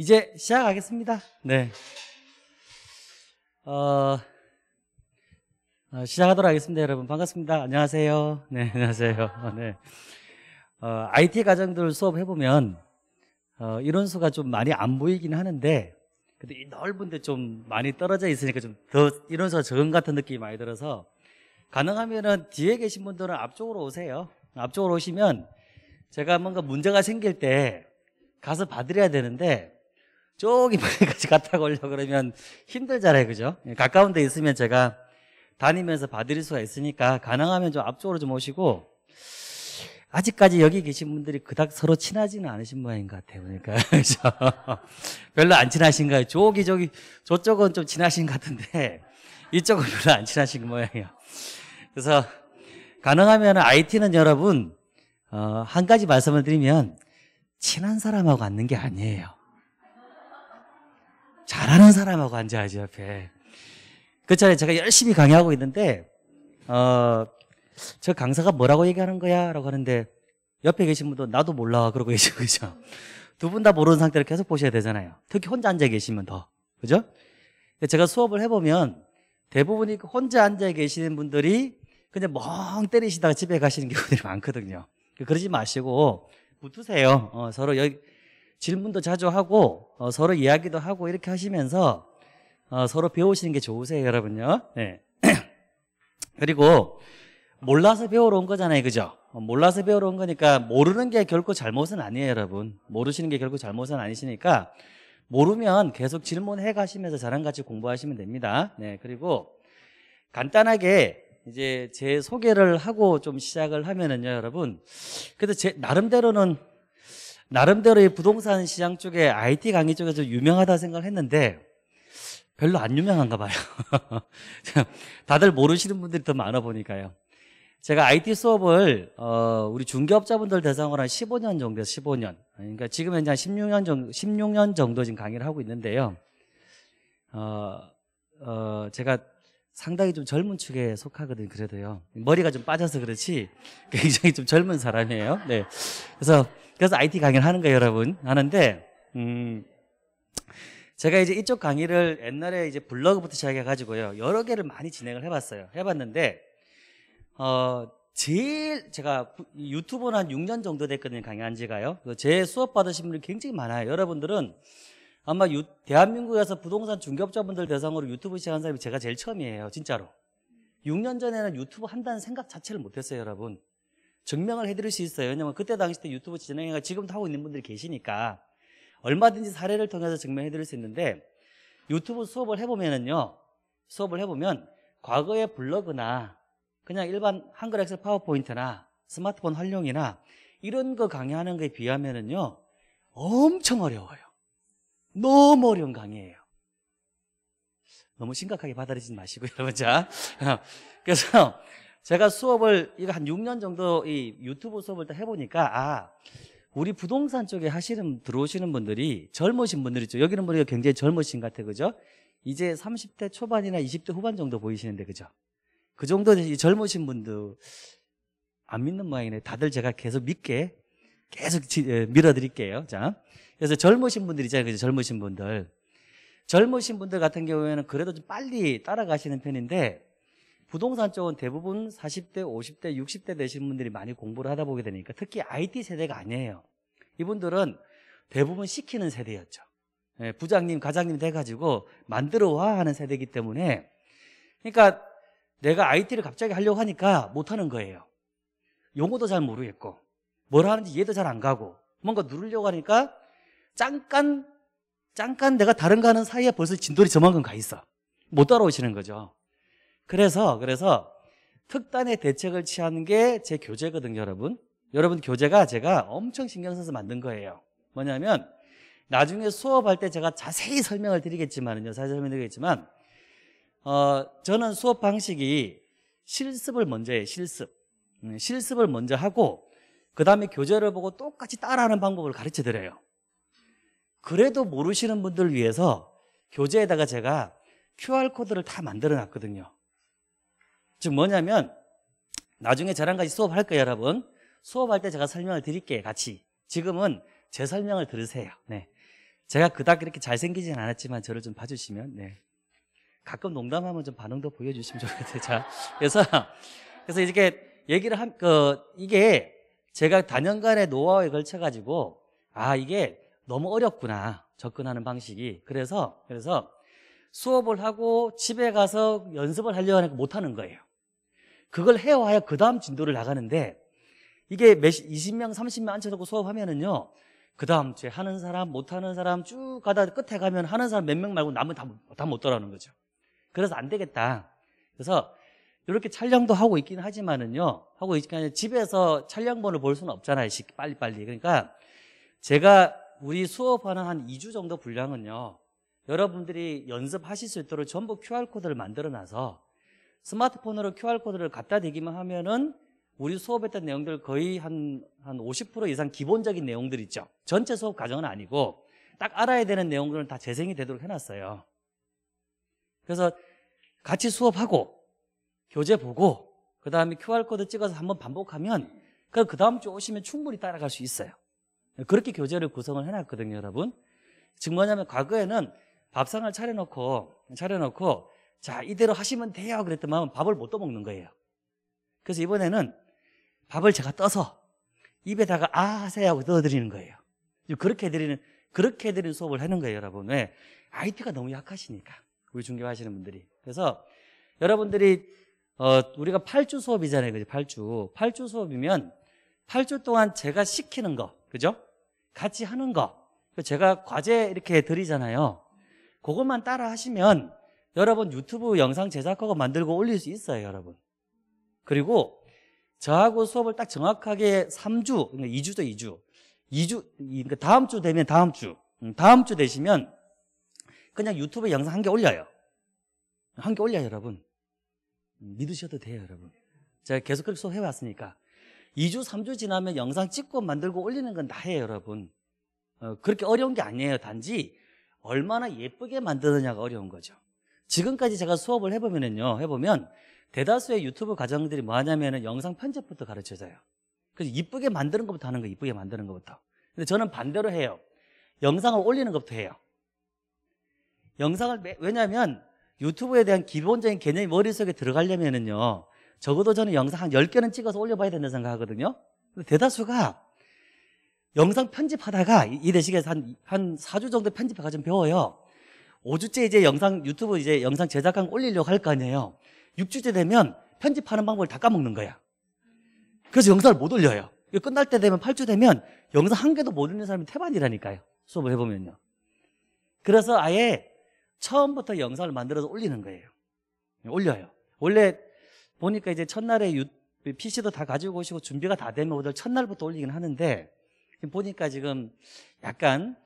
이제 시작하겠습니다. 네. 어, 어, 시작하도록 하겠습니다. 여러분 반갑습니다. 안녕하세요. 네, 안녕하세요. 어, 네. 어, IT 가정들 수업 해보면 어, 이런 수가 좀 많이 안 보이긴 하는데 근데 이 넓은데 좀 많이 떨어져 있으니까 좀 더 이런 수가 적은 같은 느낌이 많이 들어서 가능하면은 뒤에 계신 분들은 앞쪽으로 오세요. 앞쪽으로 오시면 제가 뭔가 문제가 생길 때 가서 봐드려야 되는데 저기 멀리까지 갔다 오려 그러면 힘들잖아요. 그죠? 예, 가까운 데 있으면 제가 다니면서 봐드릴 수가 있으니까 가능하면 좀 앞쪽으로 좀 오시고 아직까지 여기 계신 분들이 그닥 서로 친하지는 않으신 모양인 것 같아요. 그러니까 별로 안 친하신가요? 저기 저기 저쪽은 좀 친하신 것 같은데 이쪽은 별로 안 친하신 모양이에요. 그래서 가능하면 IT는 여러분 어, 한 가지 말씀을 드리면 친한 사람하고 앉는 게 아니에요. 잘하는 사람하고 앉아야지 옆에그렇잖 제가 열심히 강의하고 있는데 어, 저 강사가 뭐라고 얘기하는 거야? 라고 하는데 옆에 계신 분도 나도 몰라 그러고 계시고 그죠? 두 분 다 모르는 상태로 계속 보셔야 되잖아요. 특히 혼자 앉아 계시면 더 그죠? 제가 수업을 해보면 대부분이 혼자 앉아 계시는 분들이 그냥 멍 때리시다가 집에 가시는 경우들이 많거든요. 그러지 마시고 붙으세요. 어, 서로 여기 질문도 자주 하고 어, 서로 이야기도 하고 이렇게 하시면서 어, 서로 배우시는 게 좋으세요, 여러분요. 네. 그리고 몰라서 배우러 온 거잖아요, 그죠? 어, 몰라서 배우러 온 거니까 모르는 게 결코 잘못은 아니에요, 여러분. 모르시는 게 결코 잘못은 아니시니까 모르면 계속 질문해 가시면서 저랑 같이 공부하시면 됩니다. 네, 그리고 간단하게 이제 제 소개를 하고 좀 시작을 하면은요, 여러분. 그래도 제 나름대로는 나름대로의 부동산 시장 쪽에 IT 강의 쪽에서 유명하다 생각을 했는데 별로 안 유명한가 봐요. 다들 모르시는 분들이 더 많아 보니까요. 제가 IT 수업을 어, 우리 중개업자분들 대상으로 한 15년 정도, 15년. 그러니까 지금 현재 한 16년 정도, 16년 정도 지금 강의를 하고 있는데요. 어, 어, 제가 상당히 좀 젊은 축에 속하거든요. 그래도요. 머리가 좀 빠져서 그렇지 굉장히 좀 젊은 사람이에요. 네. 그래서 그래서 IT 강의를 하는 거예요, 여러분. 하는데 음 제가 이제 이쪽 강의를 옛날에 이제 블로그부터 시작해 가지고요. 여러 개를 많이 진행을 해 봤어요. 해 봤는데 어 제일 제가 유튜브는 한 6년 정도 됐거든요. 강의한 지가요. 제 수업 받으신 분이 굉장히 많아요. 여러분들은 아마 유, 대한민국에서 부동산 중개업자분들 대상으로 유튜브 시작한 사람이 제가 제일 처음이에요. 진짜로. 6년 전에는 유튜브 한다는 생각 자체를 못했어요, 여러분. 증명을 해드릴 수 있어요. 왜냐면 그때 당시 때 유튜브 진행해가 지금도 하고 있는 분들이 계시니까 얼마든지 사례를 통해서 증명해드릴 수 있는데 유튜브 수업을 해보면은요, 수업을 해보면 과거의 블로그나 그냥 일반 한글 엑셀 파워포인트나 스마트폰 활용이나 이런 거 강의하는 거에 비하면은요, 엄청 어려워요. 너무 어려운 강의예요. 너무 심각하게 받아들이지 마시고 여러분 자 그래서 제가 수업을 이거 한 6년 정도 이 유튜브 수업을 다 해보니까 아 우리 부동산 쪽에 하시는 들어오시는 분들이 젊으신 분들이죠 여기는 분이 굉장히 젊으신 것 같아 그죠 이제 30대 초반이나 20대 후반 정도 보이시는데 그죠 그 정도 젊으신 분들 안 믿는 모양이네 다들 제가 계속 믿게 계속 밀어드릴게요 자 그래서 젊으신 분들 있잖아요. 그죠? 젊으신 분들. 젊으신 분들 같은 경우에는 그래도 좀 빨리 따라가시는 편인데 부동산 쪽은 대부분 40대, 50대, 60대 되신 분들이 많이 공부를 하다 보게 되니까 특히 IT 세대가 아니에요. 이분들은 대부분 시키는 세대였죠. 예, 부장님, 과장님 돼가지고 만들어 와 하는 세대이기 때문에 그러니까 내가 IT를 갑자기 하려고 하니까 못하는 거예요. 용어도 잘 모르겠고 뭘 하는지 이해도 잘 안 가고 뭔가 누르려고 하니까 잠깐 잠깐 내가 다른 가는 사이에 벌써 진돌이 저만큼 가 있어. 못 따라오시는 거죠. 그래서 그래서 특단의 대책을 취하는 게 제 교재거든요, 여러분. 여러분 교재가 제가 엄청 신경 써서 만든 거예요. 뭐냐면 나중에 수업할 때 제가 자세히 설명을 드리겠지만요. 자세히 설명드리겠지만 어, 저는 수업 방식이 실습을 먼저 해 실습. 음, 실습을 먼저 하고 그다음에 교재를 보고 똑같이 따라하는 방법을 가르쳐 드려요. 그래도 모르시는 분들을 위해서 교재에다가 제가 QR코드를 다 만들어 놨거든요. 즉 뭐냐면 나중에 저랑 같이 수업할 거예요, 여러분. 수업할 때 제가 설명을 드릴게요, 같이. 지금은 제 설명을 들으세요. 네. 제가 그닥 이렇게 잘생기진 않았지만 저를 좀 봐주시면, 네. 가끔 농담하면 좀 반응도 보여주시면 좋겠어요. 자, 그래서, 그래서 이렇게 얘기를 한, 그, 이게 제가 단연간의 노하우에 걸쳐가지고, 아, 이게 너무 어렵구나 접근하는 방식이 그래서 그래서 수업을 하고 집에 가서 연습을 하려고 하니까 못하는 거예요 그걸 해와야 그 다음 진도를 나가는데 이게 몇 20명 30명 앉혀놓고 수업하면은요 그 다음 주에 하는 사람 못하는 사람 쭉 가다 끝에 가면 하는 사람 몇 명 말고 남은 다다 못더라는 거죠 그래서 안 되겠다 그래서 이렇게 촬영도 하고 있긴 하지만은요 하고 있긴 하지 집에서 촬영본을 볼 수는 없잖아요 빨리빨리 그러니까 제가 우리 수업하는 한 2주 정도 분량은요. 여러분들이 연습하실 수 있도록 전부 QR코드를 만들어놔서 스마트폰으로 QR코드를 갖다 대기만 하면은 우리 수업했던 내용들 거의 한, 한 50% 이상 기본적인 내용들 있죠. 전체 수업 과정은 아니고 딱 알아야 되는 내용들은 다 재생이 되도록 해놨어요. 그래서 같이 수업하고 교재 보고 그 다음에 QR코드 찍어서 한번 반복하면 그, 그 다음 주 오시면 충분히 따라갈 수 있어요. 그렇게 교재를 구성을 해놨거든요, 여러분. 즉 뭐냐면 과거에는 밥상을 차려놓고 차려놓고 자 이대로 하시면 돼요 그랬더만 밥을 못 떠먹는 거예요. 그래서 이번에는 밥을 제가 떠서 입에다가 아 하세요 하고 떠드리는 거예요. 그렇게 해드리는 그렇게 해드리는 수업을 하는 거예요, 여러분. 왜 IT가 너무 약하시니까 우리 중개하시는 분들이. 그래서 여러분들이 어, 우리가 8주 수업이잖아요, 그죠? 8주. 8주 수업이면 8주 동안 제가 시키는 거, 그죠? 같이 하는 거. 제가 과제 이렇게 드리잖아요. 그것만 따라 하시면 여러분 유튜브 영상 제작하고 만들고 올릴 수 있어요, 여러분. 그리고 저하고 수업을 딱 정확하게 3주, 2주죠, 2주. 2주, 그러니까 다음 주 되면 다음 주. 음, 다음 주 되시면 그냥 유튜브 영상 한 개 올려요. 한 개 올려요, 여러분. 음, 믿으셔도 돼요, 여러분. 제가 계속 그렇게 수업해왔으니까. 2주, 3주 지나면 영상 찍고 만들고 올리는 건 나예요, 여러분. 어, 그렇게 어려운 게 아니에요. 단지 얼마나 예쁘게 만드느냐가 어려운 거죠. 지금까지 제가 수업을 해보면요. 해보면 대다수의 유튜브 과정들이 뭐 하냐면은 영상 편집부터 가르쳐줘요. 그래서 이쁘게 만드는 것부터 하는 거, 예요 이쁘게 만드는 것부터. 근데 저는 반대로 해요. 영상을 올리는 것부터 해요. 영상을, 왜냐면 하 유튜브에 대한 기본적인 개념이 머릿속에 들어가려면은요. 적어도 저는 영상 한 10개는 찍어서 올려봐야 된다고 생각하거든요. 근데 대다수가 영상 편집하다가 이 대식에서 한, 한 4주 정도 편집해가 좀 배워요. 5주째 이제 영상, 유튜브 이제 영상 제작한 거 올리려고 할 거 아니에요. 6주째 되면 편집하는 방법을 다 까먹는 거야. 그래서 영상을 못 올려요. 끝날 때 되면 8주 되면 영상 한 개도 못 올리는 사람이 태반이라니까요. 수업을 해보면요. 그래서 아예 처음부터 영상을 만들어서 올리는 거예요. 올려요. 원래 보니까 이제 첫날에 유, PC도 다 가지고 오시고 준비가 다 되면 오늘 첫날부터 올리긴 하는데 보니까 지금 약간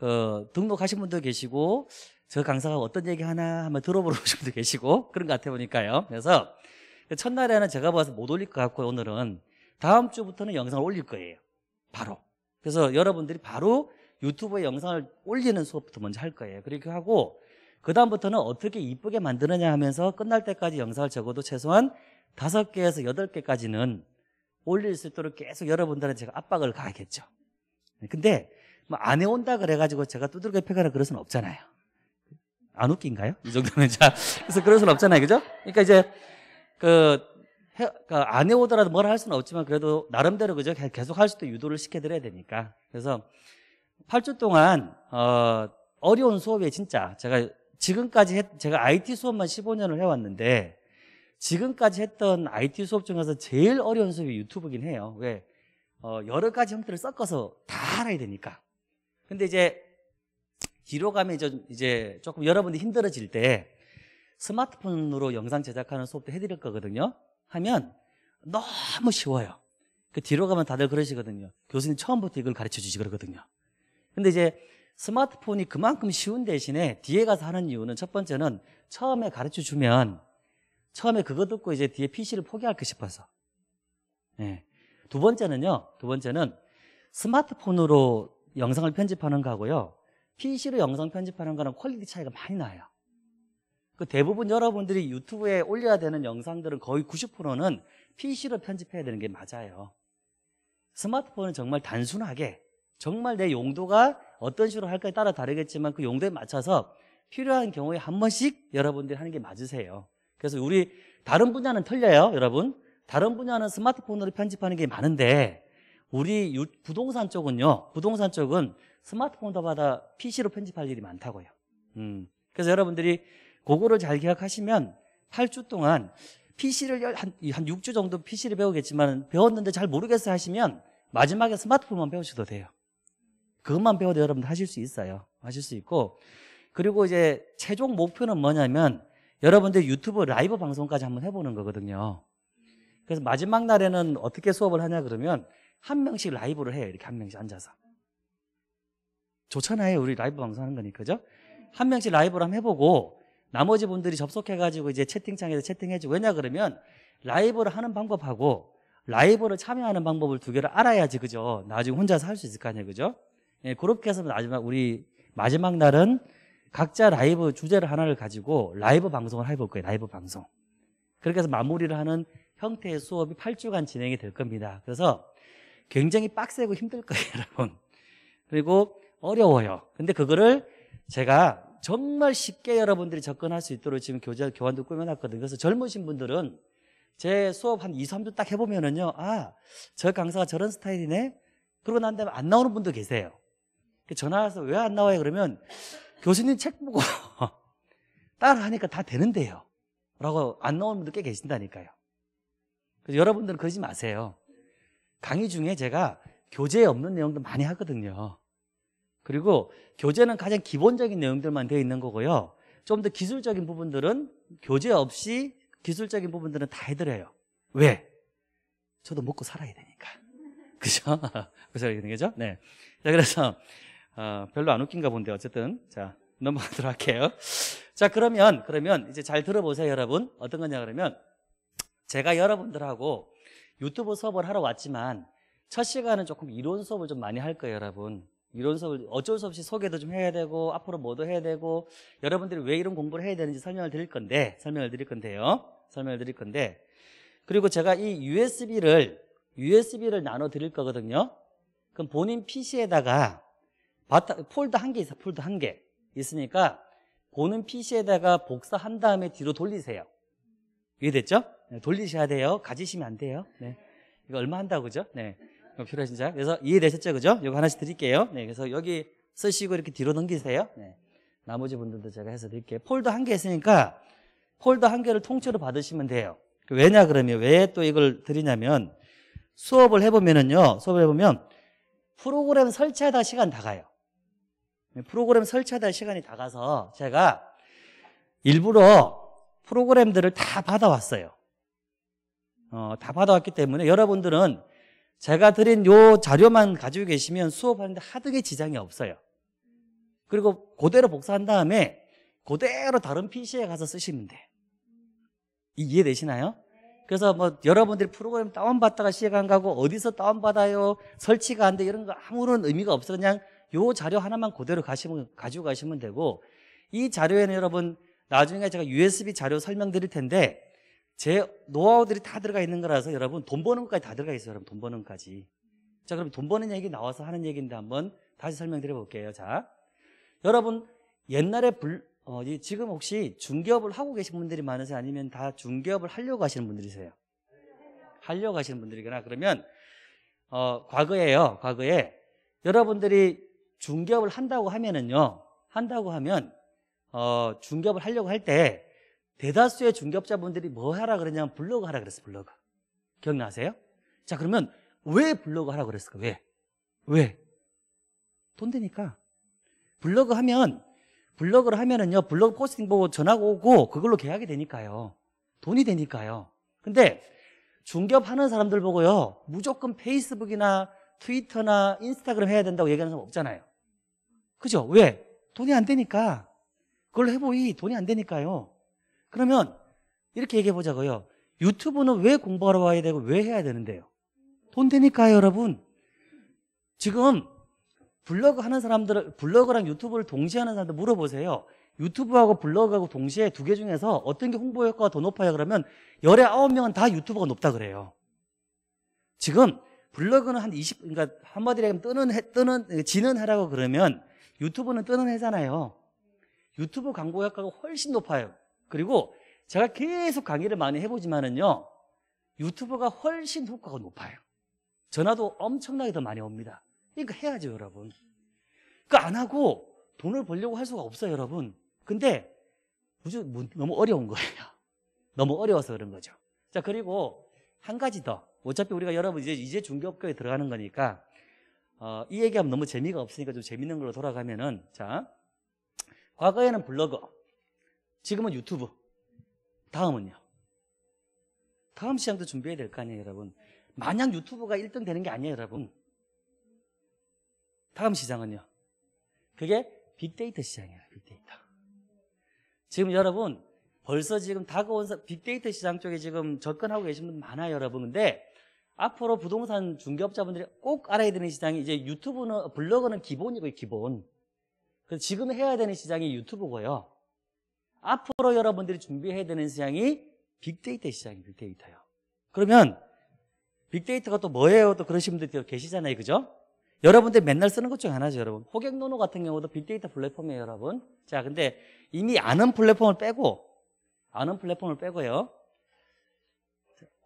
어, 등록하신 분도 계시고 저 강사가 어떤 얘기 하나 한번 들어보러 오신 분도 계시고 그런 것 같아 보니까요. 그래서 그 첫날에는 제가 봐서 못 올릴 것 같고 오늘은 다음 주부터는 영상을 올릴 거예요. 바로. 그래서 여러분들이 바로 유튜브에 영상을 올리는 수업부터 먼저 할 거예요. 그렇게 하고 그다음부터는 어떻게 이쁘게 만드느냐 하면서 끝날 때까지 영상을 적어도 최소한 다섯 개에서 여덟 개까지는 올릴 수 있도록 계속 여러분들은 제가 압박을 가야겠죠. 근데 뭐안 해온다 그래가지고 제가 두들겨 패거나 그럴 수는 없잖아요. 안 웃긴가요? 이 정도면 자 그래서 그럴 수는 없잖아요, 그죠? 그러니까 이제 그 해, 그러니까 안 해오더라도 뭘 할 수는 없지만 그래도 나름대로 그죠 계속 할 수도 유도를 시켜드려야 되니까 그래서 8주 동안 어, 어려운 수업에 진짜 제가 지금까지 했, 제가 IT 수업만 15년을 해왔는데 지금까지 했던 IT 수업 중에서 제일 어려운 수업이 유튜브긴 해요. 왜? 어, 여러 가지 형태를 섞어서 다 알아야 되니까. 근데 이제 뒤로 가면 이제, 이제 조금 여러분들이 힘들어질 때 스마트폰으로 영상 제작하는 수업도 해드릴 거거든요. 하면 너무 쉬워요. 그 뒤로 가면 다들 그러시거든요. 교수님 처음부터 이걸 가르쳐 주시 그러거든요. 근데 이제 스마트폰이 그만큼 쉬운 대신에 뒤에 가서 하는 이유는 첫 번째는 처음에 가르쳐 주면 처음에 그거 듣고 이제 뒤에 PC를 포기할까 싶어서. 네. 두 번째는요. 두 번째는 스마트폰으로 영상을 편집하는 거하고요. PC로 영상 편집하는 거는 퀄리티 차이가 많이 나요. 그 대부분 여러분들이 유튜브에 올려야 되는 영상들은 거의 90%는 PC로 편집해야 되는 게 맞아요. 스마트폰은 정말 단순하게 정말 내 용도가 어떤 식으로 할까에 따라 다르겠지만 그 용도에 맞춰서 필요한 경우에 한 번씩 여러분들이 하는 게 맞으세요. 그래서 우리 다른 분야는 틀려요, 여러분. 다른 분야는 스마트폰으로 편집하는 게 많은데 우리 부동산 쪽은요. 부동산 쪽은 스마트폰 받아 PC로 편집할 일이 많다고요. 음. 그래서 여러분들이 그거를 잘 기억하시면 8주 동안 PC를 한, 한 6주 정도 PC를 배우겠지만 배웠는데 잘 모르겠어 하시면 마지막에 스마트폰만 배우셔도 돼요. 그것만 배워도 여러분들 하실 수 있어요. 하실 수 있고 그리고 이제 최종 목표는 뭐냐면 여러분들 유튜브 라이브 방송까지 한번 해보는 거거든요. 그래서 마지막 날에는 어떻게 수업을 하냐 그러면 한 명씩 라이브를 해요. 이렇게 한 명씩 앉아서. 좋잖아요. 우리 라이브 방송하는 거니까. 그죠? 한 명씩 라이브를 한번 해보고 나머지 분들이 접속해가지고 이제 채팅창에서 채팅해주고 왜냐 그러면 라이브를 하는 방법하고 라이브를 참여하는 방법을 두 개를 알아야지 그죠? 나중에 혼자서 할 수 있을 거 아니에요. 그죠? 예, 그렇게 해서 마지막 우리 마지막 날은 각자 라이브 주제를 하나를 가지고 라이브 방송을 해볼 거예요. 라이브 방송. 그렇게 해서 마무리를 하는 형태의 수업이 8주간 진행이 될 겁니다. 그래서 굉장히 빡세고 힘들 거예요, 여러분. 그리고 어려워요. 근데 그거를 제가 정말 쉽게 여러분들이 접근할 수 있도록 지금 교재 교환도 꾸며놨거든요. 그래서 젊으신 분들은 제 수업 한 2, 3주 딱 해보면은요, 아, 저 강사가 저런 스타일이네? 그러고 난 다음에 안 나오는 분도 계세요. 전화 와서 왜 안 나와요? 그러면 교수님 책 보고 따라 하니까 다 되는데요. 라고 안 나오는 분들 꽤 계신다니까요. 그래서 여러분들은 그러지 마세요. 강의 중에 제가 교재에 없는 내용도 많이 하거든요. 그리고 교재는 가장 기본적인 내용들만 되어 있는 거고요. 좀 더 기술적인 부분들은 교재 없이 기술적인 부분들은 다 해드려요. 왜? 저도 먹고 살아야 되니까. 그죠? 그래서 이 되는 거죠? 네. 자, 그래서 어, 별로 안 웃긴가 본데 어쨌든 자 넘어가도록 할게요. 자 그러면 그러면 이제 잘 들어보세요 여러분 어떤 거냐 그러면 제가 여러분들하고 유튜브 수업을 하러 왔지만 첫 시간은 조금 이론 수업을 좀 많이 할 거예요 여러분 이론 수업을 어쩔 수 없이 소개도 좀 해야 되고 앞으로 뭐도 해야 되고 여러분들이 왜 이런 공부를 해야 되는지 설명을 드릴 건데 설명을 드릴 건데요 설명을 드릴 건데 그리고 제가 이 USB를 USB를 나눠 드릴 거거든요 그럼 본인 PC에다가 바타, 폴드 한개 있어 폴드 한개 있으니까 보는 PC에다가 복사한 다음에 뒤로 돌리세요. 이해됐죠? 네, 돌리셔야 돼요. 가지시면 안 돼요. 네. 이거 얼마 한다고 그죠? 네. 필요 하신 자. 그래서 이해되셨죠? 그죠? 이거 하나씩 드릴게요. 네. 그래서 여기 쓰시고 이렇게 뒤로 넘기세요. 네. 나머지 분들도 제가 해서 드릴게요. 폴더 한 개 있으니까 폴더 한 개를 통째로 받으시면 돼요. 왜냐 그러면 왜 또 이걸 드리냐면 수업을 해보면은요. 수업을 해보면 프로그램 설치하다 시간 다 가요. 네, 프로그램 설치하다 시간이 다 가서 제가 일부러 프로그램들을 다 받아왔어요. 어, 다 받아왔기 때문에 여러분들은 제가 드린 요 자료만 가지고 계시면 수업하는데 하등의 지장이 없어요. 그리고 그대로 복사한 다음에 그대로 다른 PC에 가서 쓰시면 돼. 이해되시나요? 그래서 뭐 여러분들이 프로그램 다운받다가 시간 가고 어디서 다운받아요? 설치가 안 돼. 이런 거 아무런 의미가 없어. 그냥 요 자료 하나만 그대로 가시면, 가지고 가시면 되고 이 자료에는 여러분 나중에 제가 USB 자료 설명드릴 텐데 제 노하우들이 다 들어가 있는 거라서 여러분 돈 버는 것까지 다 들어가 있어요. 여러분 돈 버는 것까지. 자, 그럼 돈 버는 얘기 나와서 하는 얘기인데 한번 다시 설명드려 볼게요. 자. 여러분 옛날에 불, 어, 지금 혹시 중개업을 하고 계신 분들이 많으세요? 아니면 다 중개업을 하려고 하시는 분들이세요? 하려고 하시는 분들이거나 그러면 어, 과거에요. 과거에 여러분들이 중개업을 한다고 하면은요, 한다고 하면, 어, 중개업을 하려고 할 때, 대다수의 중개업자분들이 뭐 하라 그러냐면 블로그 하라 그랬어, 블로그. 기억나세요? 자, 그러면 왜 블로그 하라 그랬을까? 왜? 왜? 돈 되니까. 블로그 하면, 블로그를 하면은요, 블로그 포스팅 보고 전화가 오고, 그걸로 계약이 되니까요. 돈이 되니까요. 근데, 중개업 하는 사람들 보고요, 무조건 페이스북이나 트위터나 인스타그램 해야 된다고 얘기하는 사람 없잖아요. 그죠? 왜? 돈이 안 되니까. 그걸 해보이 돈이 안 되니까요. 그러면 이렇게 얘기해 보자고요. 유튜브는 왜 공부하러 와야 되고 왜 해야 되는데요? 돈 되니까요, 여러분. 지금 블로그 하는 사람들, 블로그랑 유튜브를 동시에 하는 사람들 물어보세요. 유튜브하고 블로그하고 동시에 두 개 중에서 어떤 게 홍보 효과가 더 높아요? 그러면 열에 아홉 명은 다 유튜브가 높다 그래요. 지금 블로그는 한 20, 그러니까 한마디로 하면 뜨는 해, 뜨는, 지는 해라고 그러면 유튜브는 뜨는 회잖아요 유튜브 광고 효과가 훨씬 높아요. 그리고 제가 계속 강의를 많이 해보지만은요. 유튜브가 훨씬 효과가 높아요. 전화도 엄청나게 더 많이 옵니다. 그러니까 해야죠, 여러분. 그러니까 안 하고 돈을 벌려고 할 수가 없어요, 여러분. 근데 너무 어려운 거예요. 너무 어려워서 그런 거죠. 자, 그리고 한 가지 더. 어차피 우리가 여러분 이제 이제 중개업계에 들어가는 거니까 어, 이 얘기하면 너무 재미가 없으니까 좀 재밌는 걸로 돌아가면은 자 과거에는 블로거 지금은 유튜브 다음은요 다음 시장도 준비해야 될 거 아니에요 여러분 마냥 유튜브가 1등 되는 게 아니에요 여러분 다음 시장은요 그게 빅데이터 시장이에요 빅데이터 지금 여러분 벌써 지금 다가온 빅데이터 시장 쪽에 지금 접근하고 계신 분 많아요 여러분 근데 앞으로 부동산 중개업자분들이 꼭 알아야 되는 시장이 이제 유튜브는 블로그는 기본이고 기본. 그래서 지금 해야 되는 시장이 유튜브고요. 앞으로 여러분들이 준비해야 되는 시장이 빅데이터 시장이 빅데이터요. 그러면 빅데이터가 또 뭐예요? 또 그러신 분들 계시잖아요. 그죠? 여러분들 맨날 쓰는 것중에 하나죠, 여러분. 호객노노 같은 경우도 빅데이터 플랫폼이에요, 여러분. 자, 근데 이미 아는 플랫폼을 빼고 아는 플랫폼을 빼고요.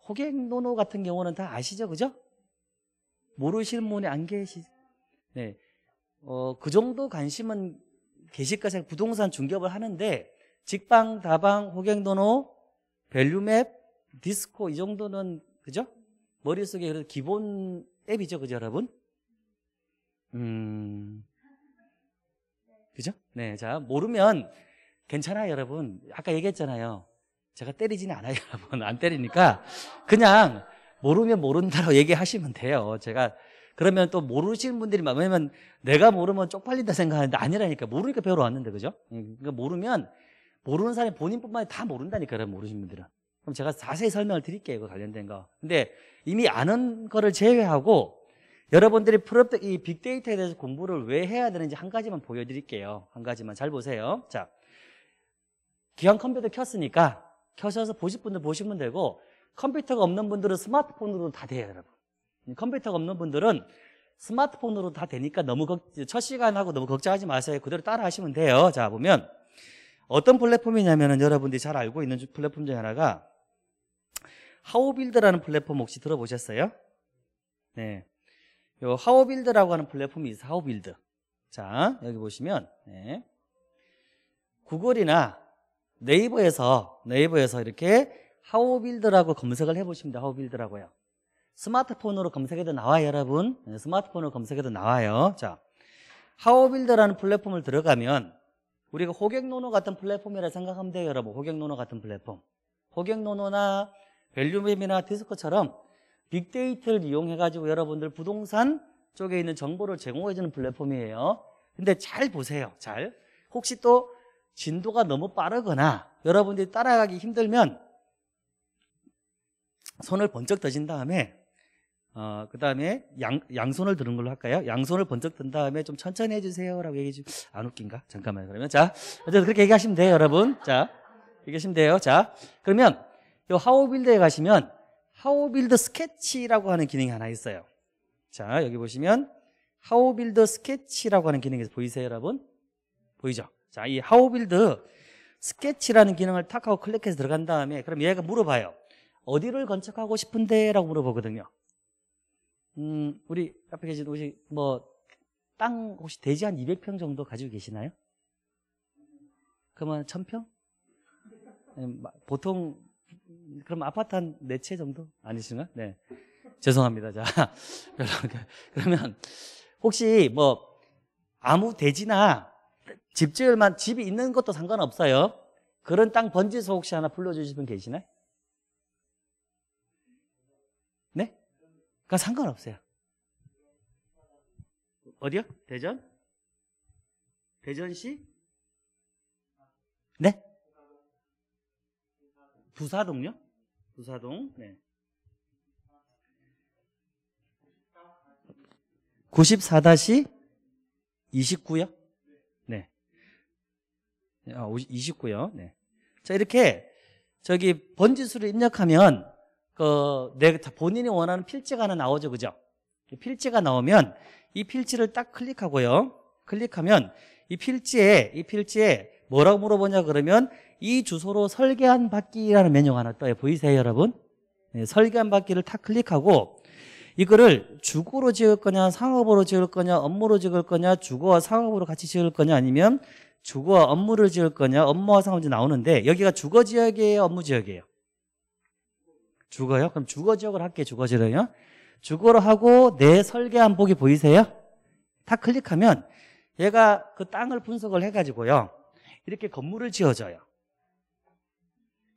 호객노노 같은 경우는 다 아시죠? 그죠? 모르시는 분이 안 계시죠? 네. 어, 그 정도 관심은 계실까 생각 부동산 중개업을 하는데 직방, 다방, 호객노노 밸류맵, 디스코 이 정도는 그죠? 머릿속에 그래도 기본 앱이죠. 그죠, 여러분? 음. 그죠? 네. 자, 모르면 괜찮아요, 여러분. 아까 얘기했잖아요. 제가 때리지는 않아요, 여러분. 뭐 안 때리니까 그냥 모르면 모른다고 얘기하시면 돼요. 제가 그러면 또 모르시는 분들이 왜냐면 내가 모르면 쪽팔린다 생각하는데 아니라니까 모르니까 배우러 왔는데 그죠? 음, 그러니까 모르면 모르는 사람이 본인뿐만 아니라 다 모른다니까 요 모르시는 분들은 그럼 제가 자세히 설명을 드릴게요. 이거 관련된 거. 근데 이미 아는 거를 제외하고 여러분들이 프롭트 이 빅데이터에 대해서 공부를 왜 해야 되는지 한 가지만 보여드릴게요. 한 가지만 잘 보세요. 자, 기왕 컴퓨터 켰으니까 켜셔서 보실 분들 보시면 되고 컴퓨터가 없는 분들은 스마트폰으로 다 돼요, 여러분. 음, 컴퓨터가 없는 분들은 스마트폰으로 다 되니까 너무 걱, 첫 시간하고 너무 걱정하지 마세요. 그대로 따라 하시면 돼요. 자, 보면 어떤 플랫폼이냐면은 여러분들이 잘 알고 있는 플랫폼 중에 하나가 하오빌드라는 플랫폼 혹시 들어보셨어요? 네. 요 하오빌드라고 하는 플랫폼이 있어요. 하오빌드. 자, 여기 보시면 네. 구글이나 네이버에서 네이버에서 이렇게 하우빌드라고 검색을 해보십니다 하우빌드라고요. 스마트폰으로 검색해도 나와요, 여러분. 네, 스마트폰으로 검색해도 나와요. 자, 하우빌드라는 플랫폼을 들어가면 우리가 호객노노 같은 플랫폼이라 생각하면 돼요, 여러분. 호객노노 같은 플랫폼. 호객노노나 밸류맵이나 디스코처럼 빅데이터를 이용해가지고 여러분들 부동산 쪽에 있는 정보를 제공해주는 플랫폼이에요. 근데 잘 보세요. 잘. 혹시 또 진도가 너무 빠르거나 여러분들이 따라가기 힘들면 손을 번쩍 드진 다음에 어, 그 다음에 양손을 드는 걸로 할까요? 양손을 번쩍 든 다음에 좀 천천히 해주세요 라고 얘기해 주면 안 웃긴가? 잠깐만요 그러면 자 어쨌든 그렇게 얘기하시면 돼요 여러분 자 얘기하시면 돼요 자 그러면 이 하오빌드에 가시면 하오빌드 스케치라고 하는 기능이 하나 있어요 자 여기 보시면 하오빌드 스케치라고 하는 기능이 보이세요 여러분? 보이죠? 자, 이 하우 빌드 스케치라는 기능을 탁 하고 클릭해서 들어간 다음에 그럼 얘가 물어봐요. 어디를 건축하고 싶은데? 라고 물어보거든요. 음, 우리 앞에 계신 혹시 뭐, 땅 혹시 대지 한 200평 정도 가지고 계시나요? 그러면 1000평? 음, 보통, 그럼 아파트 한 4채 정도? 아니신가? 네. 죄송합니다. 자. 그러면, 혹시 뭐, 아무 대지나 집 지을 만 집이 있는 것도 상관없어요. 그런 땅 번지서 혹시 하나 불러주실 분 계시나요? 네? 그러니까 상관없어요. 어디요? 대전? 대전시? 네? 부사동요? 부사동, 네. 94-29요? 어, 아, 29요. 네. 자, 이렇게 저기 번지수를 입력하면 그내 본인이 원하는 필지가 하나 나오죠. 그죠? 필지가 나오면 이 필지를 딱 클릭하고요. 클릭하면 이 필지에 이 필지에 뭐라고 물어보냐 그러면 이 주소로 설계한 받기라는 메뉴가 하나 떠요. 보이세요, 여러분? 네, 설계한 받기를 탁 클릭하고 이거를 주거로 지을 거냐 상업으로 지을 거냐 업무로 지을 거냐 주거와 상업으로 같이 지을 거냐 아니면 주거 업무를 지을 거냐 업무와 상업지 나오는데 여기가 주거 지역이에요 업무 지역이에요 주거요? 그럼 주거 지역을 할게요 주거 지역이요 주거로 하고 내 설계한 복이 보이세요? 다 클릭하면 얘가 그 땅을 분석을 해가지고요 이렇게 건물을 지어줘요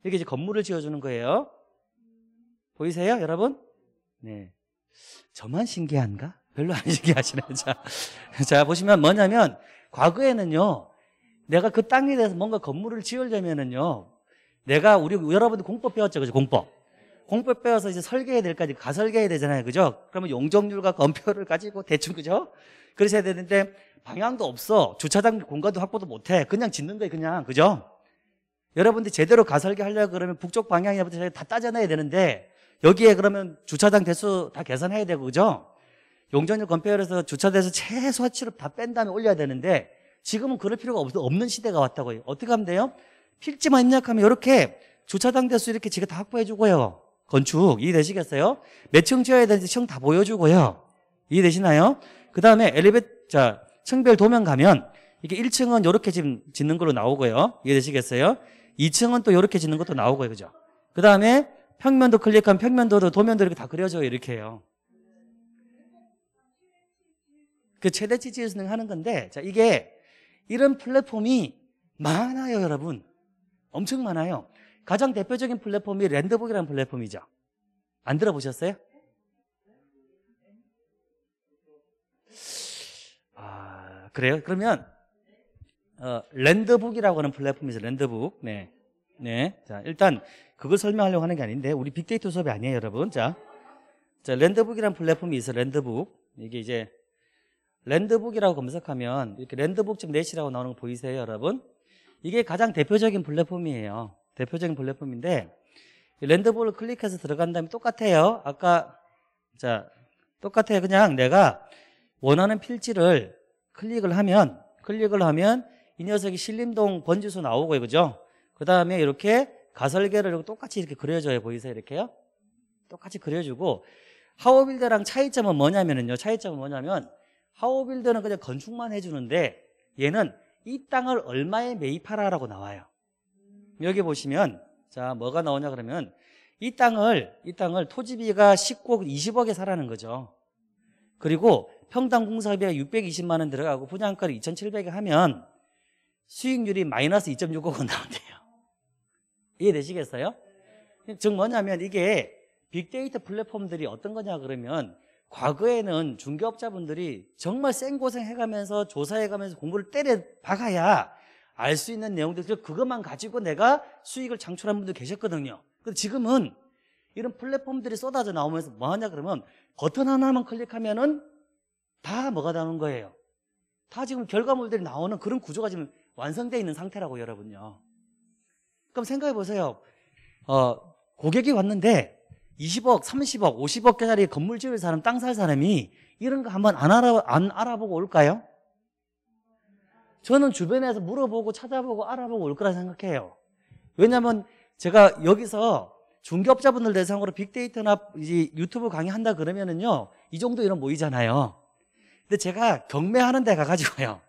이게 렇 이제 건물을 지어주는 거예요 보이세요 여러분? 네. 저만 신기한가? 별로 안 신기하시네 자, 자 보시면 뭐냐면 과거에는요 내가 그 땅에 대해서 뭔가 건물을 지으려면은요, 내가 우리 여러분들 공법 배웠죠, 그죠? 공법. 공법 배워서 이제 설계해야 될거지 가설계해야 되잖아요, 그죠? 그러면 용적률과 건표를 가지고 대충 그죠? 그러셔야 되는데 방향도 없어, 주차장 공간도 확보도 못해, 그냥 짓는 거예요, 그냥, 그죠? 여러분들 제대로 가설계 하려고 그러면 북쪽 방향이라부터 다 따져내야 되는데 여기에 그러면 주차장 대수 다 계산해야 되고, 그죠? 용적률 건표율에서 주차 대수 최소화치로 다 뺀 다음에 올려야 되는데 지금은 그럴 필요가 없, 없는 시대가 왔다고요. 어떻게 하면 돼요? 필지만 입력하면 이렇게 주차장 대수 이렇게 제가 다 확보해주고요. 건축 이해되시겠어요? 몇 층 지어야 되는지 층 다 보여주고요. 이해되시나요? 그 다음에 엘리베이터 층별 도면 가면 이게 1층은 이렇게 지금 짓는 걸로 나오고요. 이해되시겠어요? 2층은 또 이렇게 짓는 것도 나오고요. 그죠? 그 다음에 평면도 클릭하면 평면도도 도면도 이렇게 다 그려져요. 이렇게 해요. 그 최대치 지수능 하는 건데 자 이게 이런 플랫폼이 많아요, 여러분. 엄청 많아요. 가장 대표적인 플랫폼이 랜드북이라는 플랫폼이죠. 안 들어보셨어요? 아, 그래요? 그러면 어, 랜드북이라고 하는 플랫폼이죠. 랜드북. 네. 네. 자, 일단 그걸 설명하려고 하는 게 아닌데 우리 빅데이터 수업이 아니에요, 여러분. 자. 자, 랜드북이라는 플랫폼이 있어요. 랜드북. 이게 이제 랜드북이라고 검색하면 이렇게 랜드북.net이라고 나오는 거 보이세요, 여러분? 이게 가장 대표적인 플랫폼이에요. 대표적인 플랫폼인데 랜드북을 클릭해서 들어간 다음에 똑같아요. 아까 자 똑같아요. 그냥 내가 원하는 필지를 클릭을 하면 클릭을 하면 이 녀석이 신림동 번지수 나오고 이거죠. 그 다음에 이렇게 가설계를 똑같이 이렇게 그려줘요. 보이세요? 이렇게요? 똑같이 그려주고 하워빌드랑 차이점은 뭐냐면요. 차이점은 뭐냐면 하우빌더는 그냥 건축만 해주는데 얘는 이 땅을 얼마에 매입하라라고 나와요. 여기 보시면 자 뭐가 나오냐 그러면 이 땅을 이 땅을 토지비가 19억 20억에 사라는 거죠. 그리고 평당 공사비가 620만 원 들어가고 분양가를 2,700에 하면 수익률이 마이너스 2.6억은 나온대요. 이해되시겠어요? 즉 뭐냐면 이게 빅데이터 플랫폼들이 어떤 거냐 그러면 과거에는 중개업자분들이 정말 쌩 고생해가면서 조사해가면서 공부를 때려 박아야 알 수 있는 내용들 그것만 가지고 내가 수익을 창출한 분들 계셨거든요 근데 지금은 이런 플랫폼들이 쏟아져 나오면서 뭐하냐 그러면 버튼 하나만 클릭하면 은다 뭐가 나오는 거예요 다 지금 결과물들이 나오는 그런 구조가 지금 완성되어 있는 상태라고 여러분요 그럼 생각해 보세요 어, 고객이 왔는데 20억, 30억, 50억짜리 건물 지을 사람, 땅 살 사람이 이런 거 한번 안, 알아, 안 알아보고 올까요? 저는 주변에서 물어보고 찾아보고 알아보고 올 거라 생각해요. 왜냐하면 제가 여기서 중개업자분들 대상으로 빅데이터나 이제 유튜브 강의한다 그러면은요, 이 정도 이런 모이잖아요. 근데 제가 경매하는 데 가가지고요.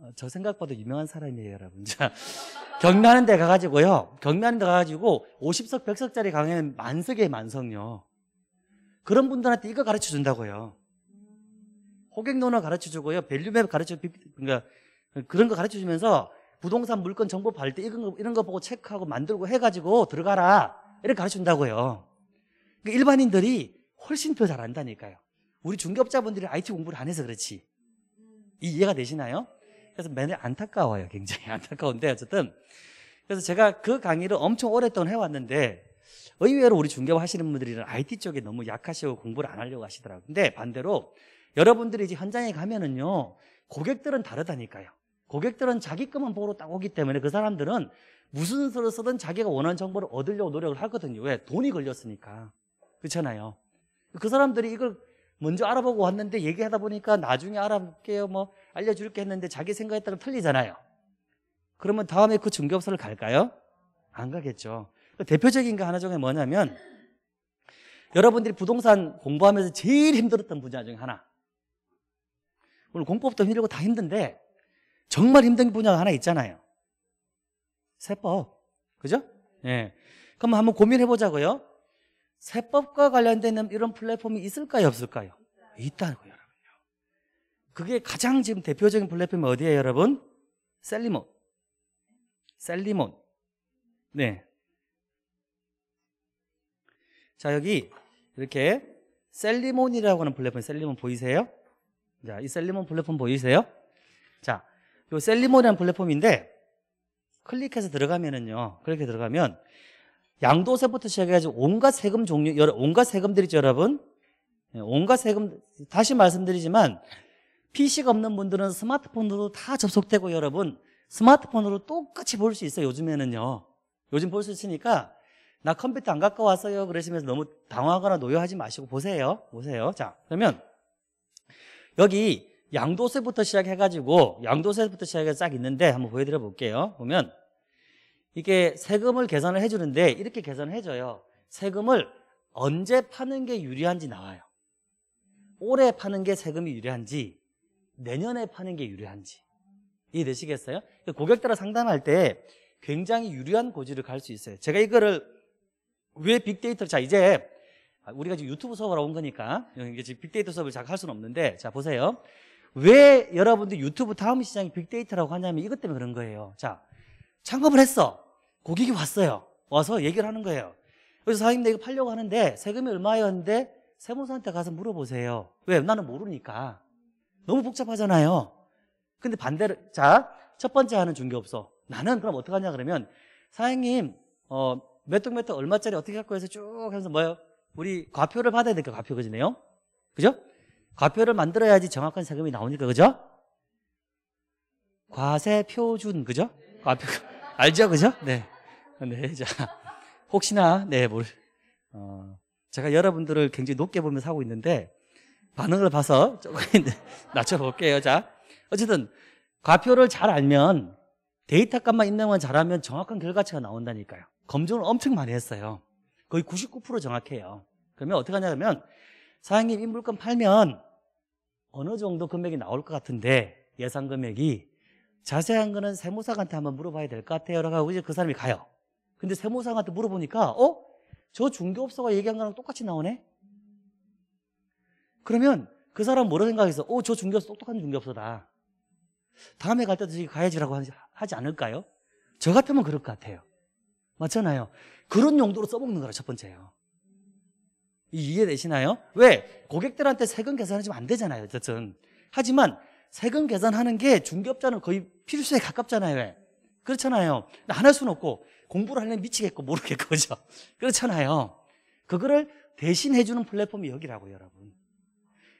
어, 저 생각보다 유명한 사람이에요, 여러분. 자, 경매하는데 가가지고요. 경매하는데 가가지고 50석, 100석짜리 강연 만석에 만석요. 그런 분들한테 이거 가르쳐 준다고요. 호객론어 가르쳐 주고요. 밸류맵 가르쳐 그러니까 그런 거 가르쳐 주면서 부동산 물건 정보 받을 때 이런 거, 이런 거 보고 체크하고 만들고 해가지고 들어가라. 이렇게 가르쳐 준다고요. 그러니까 일반인들이 훨씬 더 잘한다니까요. 우리 중개업자분들이 IT 공부를 안 해서 그렇지. 이해가 되시나요? 그래서 매년 안타까워요. 굉장히 안타까운데 어쨌든 그래서 제가 그 강의를 엄청 오랫동안 해왔는데 의외로 우리 중개업 하시는 분들이 IT 쪽에 너무 약하시고 공부를 안 하려고 하시더라고요. 근데 반대로 여러분들이 이제 현장에 가면은요 고객들은 다르다니까요. 고객들은 자기 것만 보러 딱 오기 때문에 그 사람들은 무슨 수를 쓰든 자기가 원하는 정보를 얻으려고 노력을 하거든요. 왜? 돈이 걸렸으니까. 그렇잖아요. 그 사람들이 이걸 먼저 알아보고 왔는데 얘기하다 보니까 나중에 알아볼게요. 뭐 알려줄게 했는데 자기 생각에 따라 틀리잖아요. 그러면 다음에 그 중개업소를 갈까요? 안 가겠죠. 그 대표적인 게 하나 중에 뭐냐면 여러분들이 부동산 공부하면서 제일 힘들었던 분야 중에 하나. 오늘 공법도 힘들고 다 힘든데 정말 힘든 분야가 하나 있잖아요. 세법. 그죠? 예. 그럼 한번 고민해 보자고요. 세법과 관련된 이런 플랫폼이 있을까요, 없을까요? 있다고요. 그게 가장 지금 대표적인 플랫폼이 어디예요, 여러분? 셀리몬. 셀리몬. 네. 자, 여기 이렇게 셀리몬이라고 하는 플랫폼, 셀리몬 보이세요? 자, 이 셀리몬 플랫폼 보이세요? 자, 요 셀리몬이라는 플랫폼인데 클릭해서 들어가면은요. 그렇게 들어가면 양도세부터 시작해가지고 온갖 세금 종류, 온갖 세금들이죠, 여러분? 네, 온갖 세금, 다시 말씀드리지만 PC가 없는 분들은 스마트폰으로 다 접속되고 여러분 스마트폰으로 똑같이 볼 수 있어요 요즘에는요 요즘 볼 수 있으니까 나 컴퓨터 안 갖고 왔어요 그러시면서 너무 당황하거나 노여하지 마시고 보세요 보세요 자 그러면 여기 양도세부터 시작해가지고 양도세부터 시작해서 쫙 있는데 한번 보여드려 볼게요 보면 이게 세금을 계산을 해주는데 이렇게 계산을 해줘요 세금을 언제 파는 게 유리한지 나와요 올해 파는 게 세금이 유리한지 내년에 파는 게 유리한지 이해되시겠어요? 그 고객 따라 상담할 때 굉장히 유리한 고지를 갈 수 있어요 제가 이거를 왜 빅데이터를 자 이제 아, 우리가 지금 유튜브 수업하러 온 거니까 이게 지금 빅데이터 수업을 잘 할 수는 없는데 자 보세요 왜 여러분들 유튜브 다음 시장이 빅데이터라고 하냐면 이것 때문에 그런 거예요 자 창업을 했어 고객이 왔어요 와서 얘기를 하는 거예요 그래서 사장님 내가 팔려고 하는데 세금이 얼마였는데 세무사한테 가서 물어보세요 왜? 나는 모르니까 너무 복잡하잖아요. 근데 반대로 자, 첫 번째 하는 중개업소. 나는 그럼 어떻게 하냐 그러면 사장님 어, 몇동몇동 얼마짜리 어떻게 갖고 해서 쭉 하면서 뭐예요? 우리 과표를 받아야 되니까 과표 그지네요. 그죠? 과표를 만들어야지 정확한 세금이 나오니까 그죠? 과세 표준 그죠? 과표 알죠 그죠? 네. 네. 자. 혹시나 네, 뭘 어, 제가 여러분들을 굉장히 높게 보면서 하고 있는데 반응을 봐서 조금 낮춰볼게요. 자, 어쨌든 과표를 잘 알면 데이터 값만 입력만 잘하면 정확한 결과치가 나온다니까요. 검증을 엄청 많이 했어요. 거의 99% 정확해요. 그러면 어떻게 하냐면 사장님 인 물건 팔면 어느 정도 금액이 나올 것 같은데 예상 금액이 자세한 거는 세무사한테 한번 물어봐야 될 것 같아요. 라고 하고 이제 그 사람이 가요. 근데 세무사한테 물어보니까 어? 저 중개업소가 얘기한 거랑 똑같이 나오네? 그러면 그 사람 뭐라 생각해서 어, 저 중개업소 똑똑한 중개업소다. 다음에 갈 때도 가야지라고 하지 않을까요? 저 같으면 그럴 것 같아요. 맞잖아요. 그런 용도로 써먹는 거라 첫 번째요. 이해되시나요? 왜? 고객들한테 세금 계산하시면 안 되잖아요. 어쨌든. 하지만 세금 계산하는 게 중개업자는 거의 필수에 가깝잖아요. 왜? 그렇잖아요. 안 할 수는 없고 공부를 하려면 미치겠고 모르겠고 그죠? 그렇잖아요. 그거를 대신 해주는 플랫폼이 여기라고 여러분.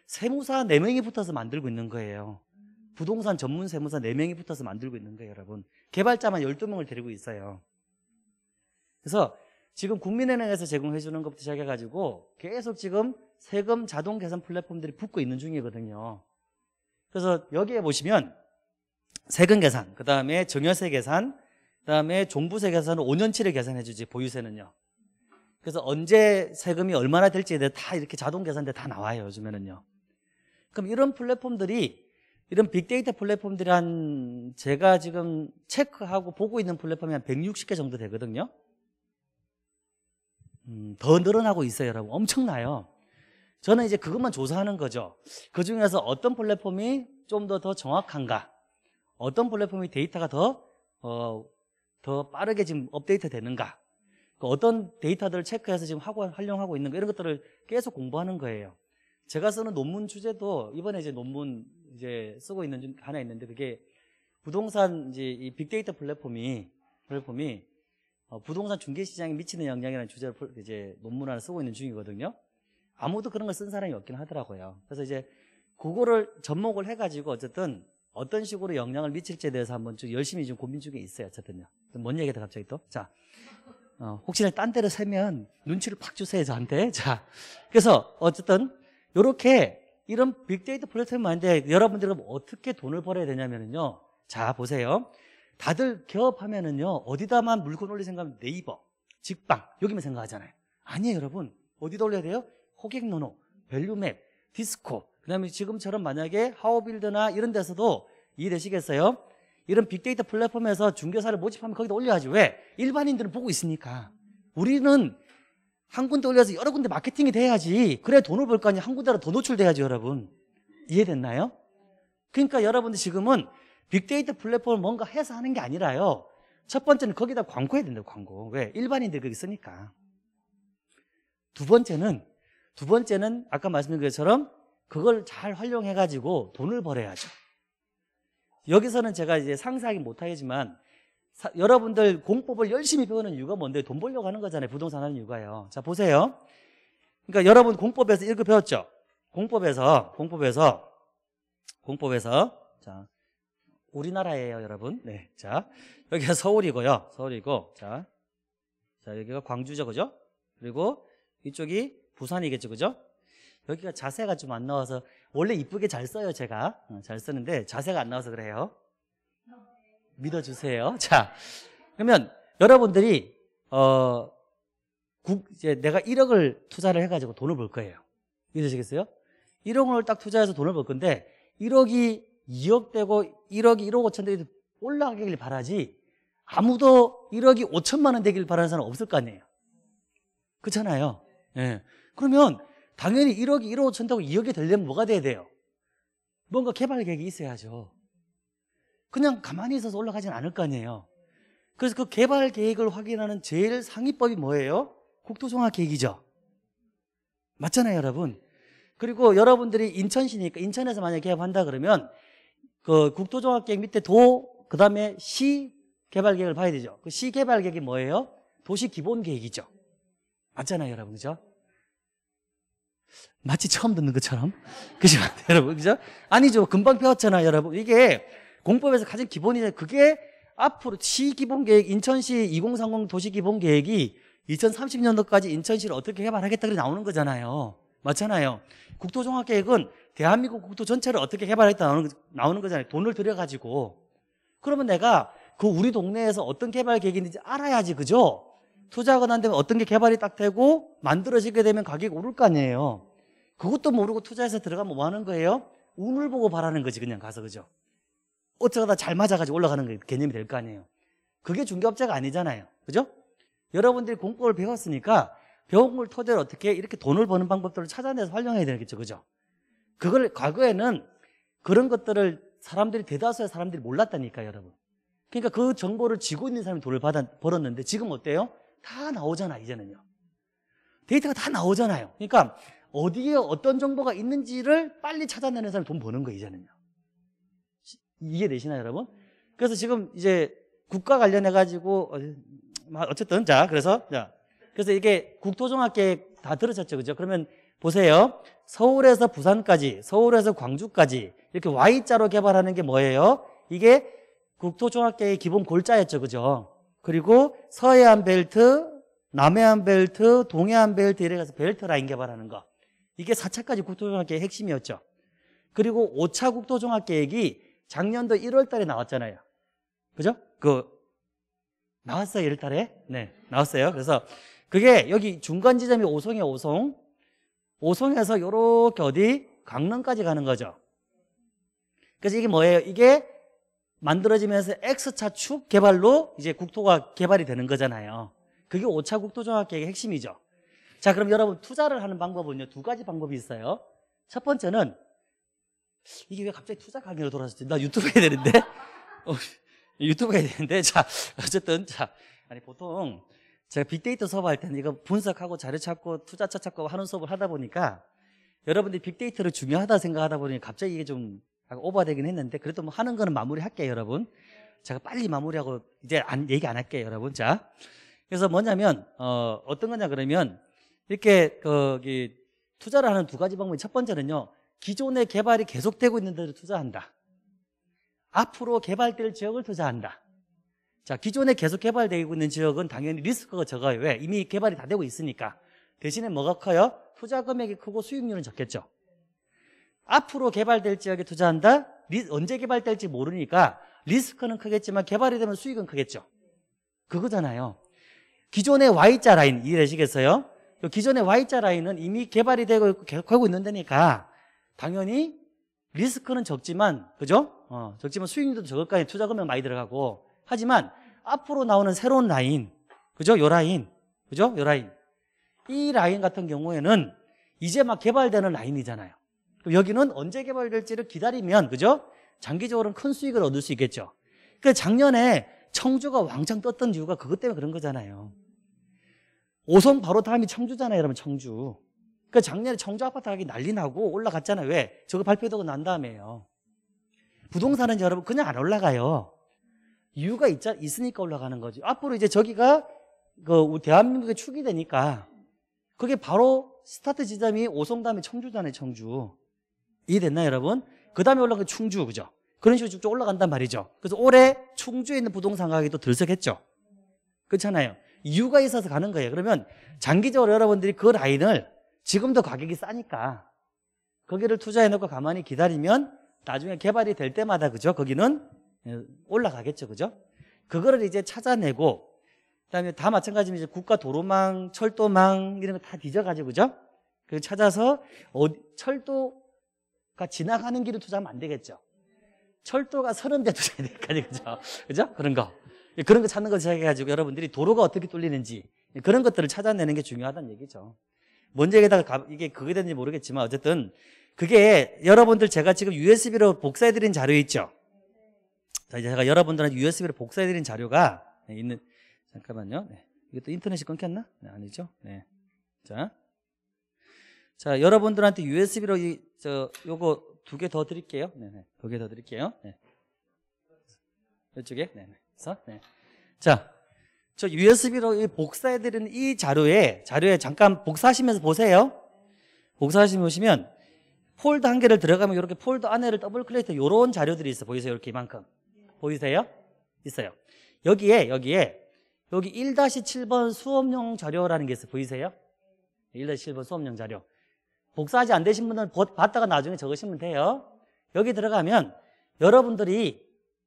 세무사 4명이 붙어서 만들고 있는 거예요. 음. 부동산 전문 세무사 4명이 붙어서 만들고 있는 거예요, 여러분. 개발자만 12명을 데리고 있어요. 그래서 지금 국민은행에서 제공해 주는 것부터 시작해 가지고 계속 지금 세금 자동 계산 플랫폼들이 붙고 있는 중이거든요. 그래서 여기에 보시면 세금 계산, 그다음에 증여세 계산, 그다음에 종부세 계산은 5년치를 계산해 주지 보유세는요. 그래서 언제 세금이 얼마나 될지에 대해 다 이렇게 자동 계산돼 다 나와요, 요즘에는요. 그럼 이런 플랫폼들이 이런 빅데이터 플랫폼들이 한 제가 지금 체크하고 보고 있는 플랫폼이 한 160개 정도 되거든요. 음, 더 늘어나고 있어요, 여러분. 엄청나요. 저는 이제 그것만 조사하는 거죠. 그 중에서 어떤 플랫폼이 좀 더 더 정확한가? 어떤 플랫폼이 데이터가 더, 어, 더 빠르게 지금 업데이트 되는가? 그 어떤 데이터들을 체크해서 지금 하고, 활용하고 있는가? 이런 것들을 계속 공부하는 거예요. 제가 쓰는 논문 주제도 이번에 이제 논문 이제 쓰고 있는 중 하나 있는데 그게 부동산 이제 이 빅데이터 플랫폼이 플랫폼이 어, 부동산 중개 시장에 미치는 영향이라는 주제로 이제 논문 하나 쓰고 있는 중이거든요. 아무도 그런 걸 쓴 사람이 없긴 하더라고요. 그래서 이제 그거를 접목을 해가지고 어쨌든 어떤 식으로 영향을 미칠지에 대해서 한번 좀 열심히 좀 고민 중에 있어요. 어쨌든요. 뭔 얘기다 갑자기 또? 자, 어, 혹시나 딴 데를 세면 눈치를 팍 주세요 저한테. 자, 그래서 어쨌든 이렇게 이런 빅데이터 플랫폼이 많은데 여러분들은 어떻게 돈을 벌어야 되냐면요. 자, 보세요. 다들 기업하면은요 어디다만 물건 올리 생각하면 네이버, 직방, 여기만 생각하잖아요. 아니에요, 여러분. 어디다 올려야 돼요? 호객노노, 밸류맵, 디스코, 그 다음에 지금처럼 만약에 하오빌드나 이런 데서도 이해되시겠어요? 이런 빅데이터 플랫폼에서 중개사를 모집하면 거기다 올려야지. 왜? 일반인들은 보고 있으니까. 우리는 한 군데 올려서 여러 군데 마케팅이 돼야지 그래야 돈을 벌 거아니에한 군데로 더 노출돼야지 여러분 이해됐나요? 그러니까 여러분들 지금은 빅데이터 플랫폼을 뭔가 해서 하는 게 아니라요 첫 번째는 거기다 광고해야 된다 광고 왜? 일반인들 거기 쓰니까 두 번째는 두 번째는 아까 말씀드린 것처럼 그걸 잘 활용해가지고 돈을 벌어야죠 여기서는 제가 이제 상상이 못하겠지만 사, 여러분들 공법을 열심히 배우는 이유가 뭔데? 돈 벌려고 하는 거잖아요. 부동산 하는 이유가요. 자, 보세요. 그러니까 여러분 공법에서 1급 배웠죠? 공법에서, 공법에서, 공법에서, 자, 우리나라예요, 여러분. 네. 자, 여기가 서울이고요. 서울이고, 자, 자, 여기가 광주죠, 그죠? 그리고 이쪽이 부산이겠죠, 그죠? 여기가 자세가 좀 안 나와서, 원래 이쁘게 잘 써요, 제가. 어, 잘 쓰는데, 자세가 안 나와서 그래요. 믿어주세요. 자, 그러면 여러분들이 어, 국, 이제 내가 1억을 투자를 해가지고 돈을 벌 거예요. 믿으시겠어요? 1억 을딱 투자해서 돈을 벌 건데 1억이 2억 되고 1억이 1억 5천 되고 올라가길 바라지 아무도 1억이 5천만 원 되길 바라는 사람 없을 거 아니에요. 그렇잖아요. 예. 그러면 당연히 1억이 1억 5천 되고 2억이 되려면 뭐가 돼야 돼요? 뭔가 개발 계획이 있어야죠. 그냥 가만히 있어서 올라가진 않을 거 아니에요. 그래서 그 개발 계획을 확인하는 제일 상위법이 뭐예요? 국토종합 계획이죠. 맞잖아요, 여러분. 그리고 여러분들이 인천시니까 인천에서 만약에 개업한다 그러면 그 국토종합 계획 밑에 도, 그 다음에 시 개발 계획을 봐야 되죠. 그 시 개발 계획이 뭐예요? 도시 기본 계획이죠. 맞잖아요, 여러분. 그죠? 마치 처음 듣는 것처럼. 그죠? 여러분. 그죠? 아니죠. 금방 배웠잖아요, 여러분. 이게 공법에서 가장 기본이잖 그게 앞으로 시기본계획 인천시 2030 도시기본계획이 2030년도까지 인천시를 어떻게 개발하겠다 고 나오는 거잖아요. 맞잖아요. 국토종합계획은 대한민국 국토 전체를 어떻게 개발하겠다 나오는, 나오는 거잖아요. 돈을 들여가지고. 그러면 내가 그 우리 동네에서 어떤 개발 계획이 있는지 알아야지, 그죠? 투자가 난 되면 어떤 게 개발이 딱 되고 만들어지게 되면 가격이 오를 거 아니에요. 그것도 모르고 투자해서 들어가면 뭐 하는 거예요? 운을 보고 바라는 거지, 그냥 가서, 그죠? 어쩌다 잘 맞아가지고 올라가는 그 개념이 될 거 아니에요. 그게 중개업자가 아니잖아요. 그죠? 여러분들이 공법을 배웠으니까 배운 걸 토대로 어떻게 이렇게 돈을 버는 방법들을 찾아내서 활용해야 되겠죠. 그죠? 그걸 과거에는 그런 것들을 사람들이 대다수의 사람들이 몰랐다니까 여러분. 그러니까 그 정보를 쥐고 있는 사람이 돈을 받아 벌었는데 지금 어때요? 다 나오잖아 이제는요. 데이터가 다 나오잖아요. 그러니까 어디에 어떤 정보가 있는지를 빨리 찾아내는 사람이 돈 버는 거예요 이제는요. 이해되시나요, 여러분? 그래서 지금 이제 국가 관련해 가지고 어쨌든 자, 그래서 자. 그래서 이게 국토종합계획 다 들으셨죠. 그죠? 그러면 보세요. 서울에서 부산까지, 서울에서 광주까지 이렇게 Y자로 개발하는 게 뭐예요? 이게 국토종합계획 기본 골자였죠. 그죠? 그리고 서해안 벨트, 남해안 벨트, 동해안 벨트 이래 가서 벨트 라인 개발하는 거. 이게 4차까지 국토종합계획 핵심이었죠. 그리고 5차 국토종합계획이 작년도 1월 달에 나왔잖아요. 그죠? 그 나왔어요, 1월 달에? 네, 나왔어요. 그래서 그게 여기 중간 지점이 오송이에요, 오송. 오송에서 요렇게 어디? 강릉까지 가는 거죠. 그래서 이게 뭐예요? 이게 만들어지면서 X차 축 개발로 이제 국토가 개발이 되는 거잖아요. 그게 5차 국토종합계획의 핵심이죠. 자, 그럼 여러분 투자를 하는 방법은요. 두 가지 방법이 있어요. 첫 번째는 이게 왜 갑자기 투자 강의로 돌아섰지? 나 유튜브 해야 되는데? 어, 유튜브 해야 되는데? 자, 어쨌든, 자, 아니, 보통 제가 빅데이터 수업할 때는 이거 분석하고 자료 찾고 투자처 찾고 하는 수업을 하다 보니까 여러분들이 빅데이터를 중요하다 생각하다 보니 갑자기 이게 좀 오버되긴 했는데 그래도 뭐 하는 거는 마무리할게요, 여러분. 제가 빨리 마무리하고 이제 안, 얘기 안 할게요, 여러분. 자. 그래서 뭐냐면, 어, 어떤 거냐 그러면 이렇게 거기 투자를 하는 두 가지 방법이 첫 번째는요. 기존의 개발이 계속되고 있는 데를 투자한다. 앞으로 개발될 지역을 투자한다. 자, 기존에 계속 개발되고 있는 지역은 당연히 리스크가 적어요. 왜? 이미 개발이 다 되고 있으니까. 대신에 뭐가 커요? 투자 금액이 크고 수익률은 적겠죠. 앞으로 개발될 지역에 투자한다? 언제 개발될지 모르니까 리스크는 크겠지만 개발이 되면 수익은 크겠죠. 그거잖아요. 기존의 Y자 라인 이해되시겠어요? 기존의 Y자 라인은 이미 개발이 되고 있고 계속 하고 있는 데니까 당연히 리스크는 적지만 그죠? 어, 적지만 수익률도 적을까요? 투자 금액 많이 들어가고 하지만 앞으로 나오는 새로운 라인 그죠? 요 라인 그죠? 요 라인 이 라인 같은 경우에는 이제 막 개발되는 라인이잖아요 그럼 여기는 언제 개발될지를 기다리면 그죠? 장기적으로는 큰 수익을 얻을 수 있겠죠 그 작년에 청주가 왕창 떴던 이유가 그것 때문에 그런 거잖아요 오송 바로 다음이 청주잖아요 여러분 청주 그 작년에 청주 아파트 가격이 난리 나고 올라갔잖아요. 왜? 저거 발표되고 난 다음에요. 부동산은 여러분 그냥 안 올라가요. 이유가 있자, 있으니까 올라가는 거지. 앞으로 이제 저기가 그 대한민국의 축이 되니까 그게 바로 스타트 지점이 오송담의 청주잖아요, 청주. 이해됐나요, 여러분? 그 다음에 올라간 게 충주, 그죠? 그런 식으로 쭉쭉 올라간단 말이죠. 그래서 올해 충주에 있는 부동산 가격이 또 들썩했죠. 그렇잖아요. 이유가 있어서 가는 거예요. 그러면 장기적으로 여러분들이 그 라인을 지금도 가격이 싸니까 거기를 투자해놓고 가만히 기다리면 나중에 개발이 될 때마다 그죠? 거기는 예, 올라가겠죠, 그죠? 그거를 이제 찾아내고 그다음에 다 마찬가지면 이제 국가 도로망, 철도망 이런 거 다 뒤져가지고 그죠? 그 찾아서 어디, 철도가 지나가는 길을 투자하면 안 되겠죠. 철도가 서른 대 투자해야 되니까 그죠? 그죠? 그런 거 그런 거 찾는 거 시작해가지고 여러분들이 도로가 어떻게 뚫리는지 그런 것들을 찾아내는 게 중요하다는 얘기죠. 뭔제에다가 이게 그게 됐는지 모르겠지만 어쨌든 그게 여러분들 제가 지금 USB로 복사해드린 자료 있죠? 자, 이제 제가 여러분들한테 USB로 복사해드린 자료가 네, 있는, 잠깐만요. 네. 이것도 인터넷이 끊겼나? 네, 아니죠. 네. 자. 자, 여러분들한테 USB로 이, 저, 요거 두 개 더 드릴게요. 네네. 두개 더 드릴게요. 네. 이쪽에. 네네. 네. 자. 네. 저 USB로 복사해드리는 이 자료에 자료에 잠깐 복사하시면서 보세요. 복사하시면 보시면 폴드 한 개를 들어가면 이렇게 폴드 안에를 더블 클릭해 이런 자료들이 있어 보이세요? 이렇게 이만큼 보이세요? 있어요. 여기에 여기에 여기 1-7번 수업용 자료라는 게있어 보이세요? 1-7번 수업용 자료. 복사하지 안 되신 분은 봤다가 나중에 적으시면 돼요. 여기 들어가면 여러분들이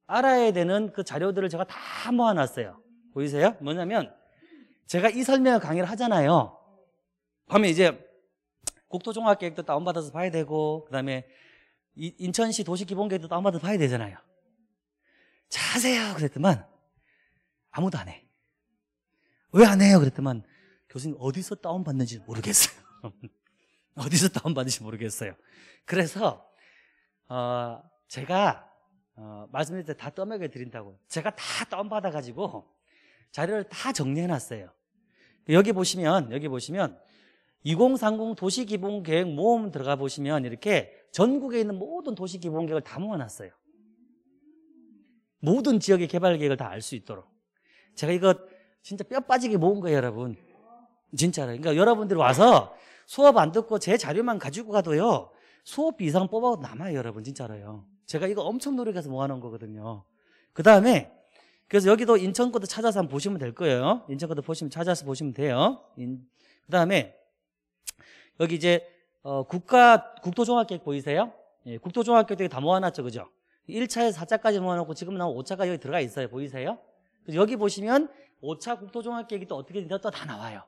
알아야 되는 그 자료들을 제가 다 모아놨어요. 보이세요? 뭐냐면 제가 이 설명 강의를 하잖아요. 그러면 이제 국토종합계획도 다운받아서 봐야 되고 그다음에 인천시 도시기본계획도 다운받아서 봐야 되잖아요. 자세요 그랬더만 아무도 안 해. 왜 안 해요? 그랬더만 교수님 어디서 다운받는지 모르겠어요. 어디서 다운받는지 모르겠어요. 그래서 어, 제가 어, 말씀드릴 때다 떠먹여 드린다고 제가 다 다운받아가지고 자료를 다 정리해놨어요. 여기 보시면 여기 보시면 2030 도시기본계획 모음 들어가 보시면 이렇게 전국에 있는 모든 도시기본계획을 다 모아놨어요. 모든 지역의 개발계획을 다 알 수 있도록. 제가 이거 진짜 뼈 빠지게 모은 거예요, 여러분. 진짜로. 그러니까 여러분들 와서 수업 안 듣고 제 자료만 가지고 가도요, 수업 이상 뽑아도 남아요, 여러분. 진짜로요. 제가 이거 엄청 노력해서 모아놓은 거거든요. 그 다음에 그래서 여기도 인천 것도 찾아서 한번 보시면 될 거예요. 인천 것도 보시면 찾아서 보시면 돼요. 그 다음에 여기 이제 어, 국가 국토종합계획 보이세요? 예, 국토종합계획 되게 다 모아놨죠, 그죠? 1차에서 4차까지 모아놓고 지금은 한 5차까지 여기 들어가 있어요. 보이세요? 여기 보시면 5차 국토종합계획이 또 어떻게 된다 또다 나와요.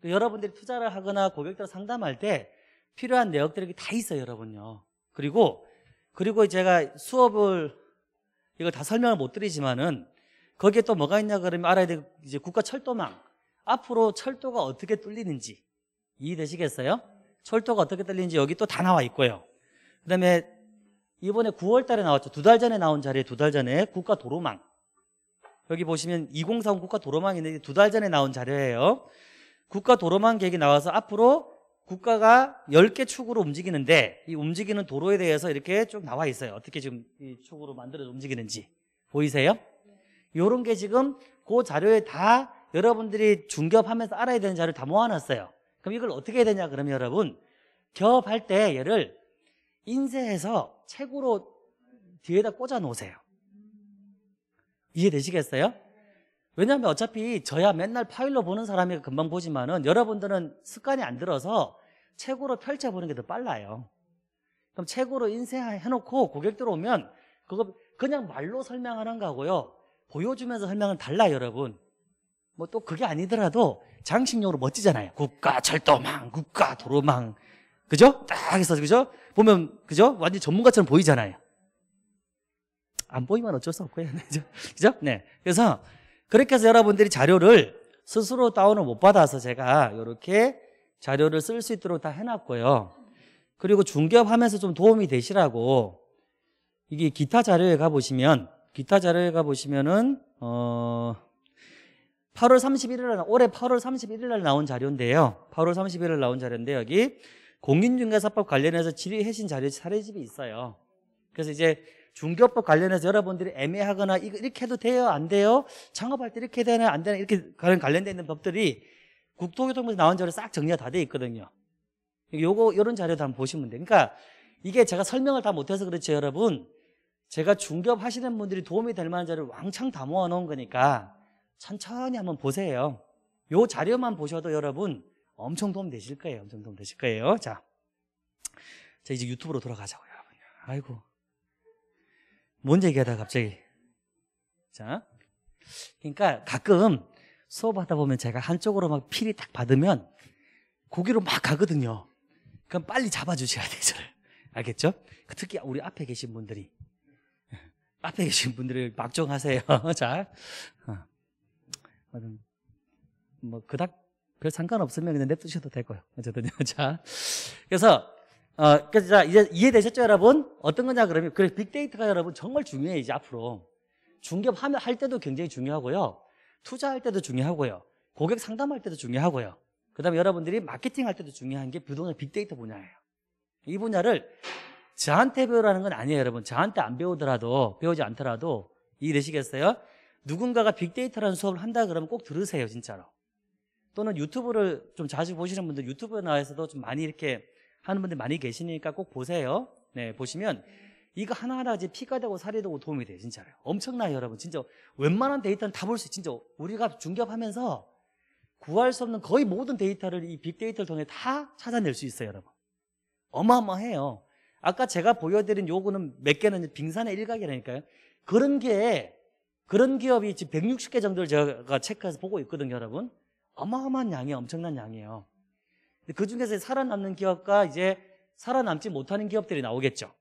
그 여러분들이 투자를 하거나 고객들 상담할 때 필요한 내역들이 다 있어요, 여러분요. 그리고 그리고 제가 수업을 이걸 다 설명을 못 드리지만은 거기에 또 뭐가 있냐 그러면 알아야 되고 이제 국가 철도망 앞으로 철도가 어떻게 뚫리는지 이해되시겠어요? 철도가 어떻게 뚫리는지 여기 또 다 나와 있고요. 그다음에 이번에 9월 달에 나왔죠. 두 달 전에 나온 자리에 두 달 전에 국가 도로망 여기 보시면 2 0 3 0 국가 도로망이 있는데 두 달 전에 나온 자료예요. 국가 도로망 계획이 나와서 앞으로 국가가 10개 축으로 움직이는데 이 움직이는 도로에 대해서 이렇게 쭉 나와 있어요. 어떻게 지금 이 축으로 만들어서 움직이는지. 보이세요? 요런 게 지금 그 자료에 다 여러분들이 중겹하면서 알아야 되는 자료를 다 모아놨어요. 그럼 이걸 어떻게 해야 되냐 그러면 여러분 겹할 때 얘를 인쇄해서 책으로 뒤에다 꽂아 놓으세요. 이해되시겠어요? 왜냐하면 어차피 저야 맨날 파일로 보는 사람이 금방 보지만은 여러분들은 습관이 안 들어서 책으로 펼쳐보는 게 더 빨라요. 그럼 책으로 인쇄해놓고 고객들 오면 그거 그냥 말로 설명하는 거고요. 보여주면서 설명은 달라 요 여러분. 뭐 또 그게 아니더라도 장식용으로 멋지잖아요. 국가 철도망, 국가 도로망. 그죠? 딱 해서 그죠? 보면 그죠? 완전 전문가처럼 보이잖아요. 안 보이면 어쩔 수 없고요. 그죠? 네. 그래서 그렇게 해서 여러분들이 자료를 스스로 다운을 못 받아서 제가 이렇게 자료를 쓸 수 있도록 다 해놨고요. 그리고 중개업 하면서 좀 도움이 되시라고 이게 기타 자료에 가보시면 기타 자료에 가보시면은 어 8월 31일 날 올해 8월 31일 날 나온 자료인데요. 8월 31일 날 나온 자료인데 여기 공인중개사법 관련해서 질의해신 자료 사례집이 있어요. 그래서 이제 중개법 업 관련해서 여러분들이 애매하거나 이렇게 해도 돼요? 안 돼요? 창업할 때 이렇게 되나? 안 되나? 이렇게 관련되어 있는 법들이 국토교통부에서 나온 자료 싹 정리가 다 돼 있거든요. 요거, 요런 자료도 한번 보시면 돼요. 그러니까 이게 제가 설명을 다 못해서 그렇죠, 여러분. 제가 중개업 하시는 분들이 도움이 될 만한 자료를 왕창 다 모아놓은 거니까 천천히 한번 보세요. 요 자료만 보셔도 여러분 엄청 도움 되실 거예요. 엄청 도움 되실 거예요. 자, 자 이제 유튜브로 돌아가자고요. 아이고. 뭔 얘기하다 갑자기. 자. 그러니까 가끔 수업하다 보면 제가 한쪽으로 막 필이 딱 받으면 고기로 막 가거든요. 그럼 빨리 잡아주셔야 돼요, 알겠죠? 특히 우리 앞에 계신 분들이. 앞에 계신 분들을 막정하세요. 자. 어. 뭐, 그닥 별 상관없으면 그냥 냅두셔도 되고요. 어쨌든, 요 자. 그래서 어, 그래서 자, 이제 이해되셨죠, 여러분? 어떤 거냐, 그러면. 그래, 빅데이터가 여러분 정말 중요해, 이제 앞으로. 중개업할 때도 굉장히 중요하고요. 투자할 때도 중요하고요. 고객 상담할 때도 중요하고요. 그 다음에 여러분들이 마케팅 할 때도 중요한 게 부동산 빅데이터 분야예요. 이 분야를 저한테 배우라는 건 아니에요, 여러분. 저한테 안 배우더라도, 배우지 않더라도, 이해되시겠어요? 누군가가 빅데이터라는 수업을 한다 그러면 꼭 들으세요, 진짜로. 또는 유튜브를 좀 자주 보시는 분들 유튜브에 나와서도 좀 많이 이렇게 하는 분들 많이 계시니까 꼭 보세요. 네, 보시면 이거 하나하나 이제 피가 되고 살이 되고 도움이 돼요, 진짜로. 엄청나요, 여러분. 진짜 웬만한 데이터는 다 볼 수 있어요. 진짜 우리가 중개업하면서 구할 수 없는 거의 모든 데이터를 이 빅데이터를 통해 다 찾아낼 수 있어요, 여러분. 어마어마해요. 아까 제가 보여드린 요거는 몇 개는 빙산의 일각이라니까요. 그런 게 그런 기업이 160개 정도를 제가 체크해서 보고 있거든요, 여러분. 어마어마한 양이 에요 엄청난 양이에요. 그 중에서 살아남는 기업과 이제 살아남지 못하는 기업들이 나오겠죠.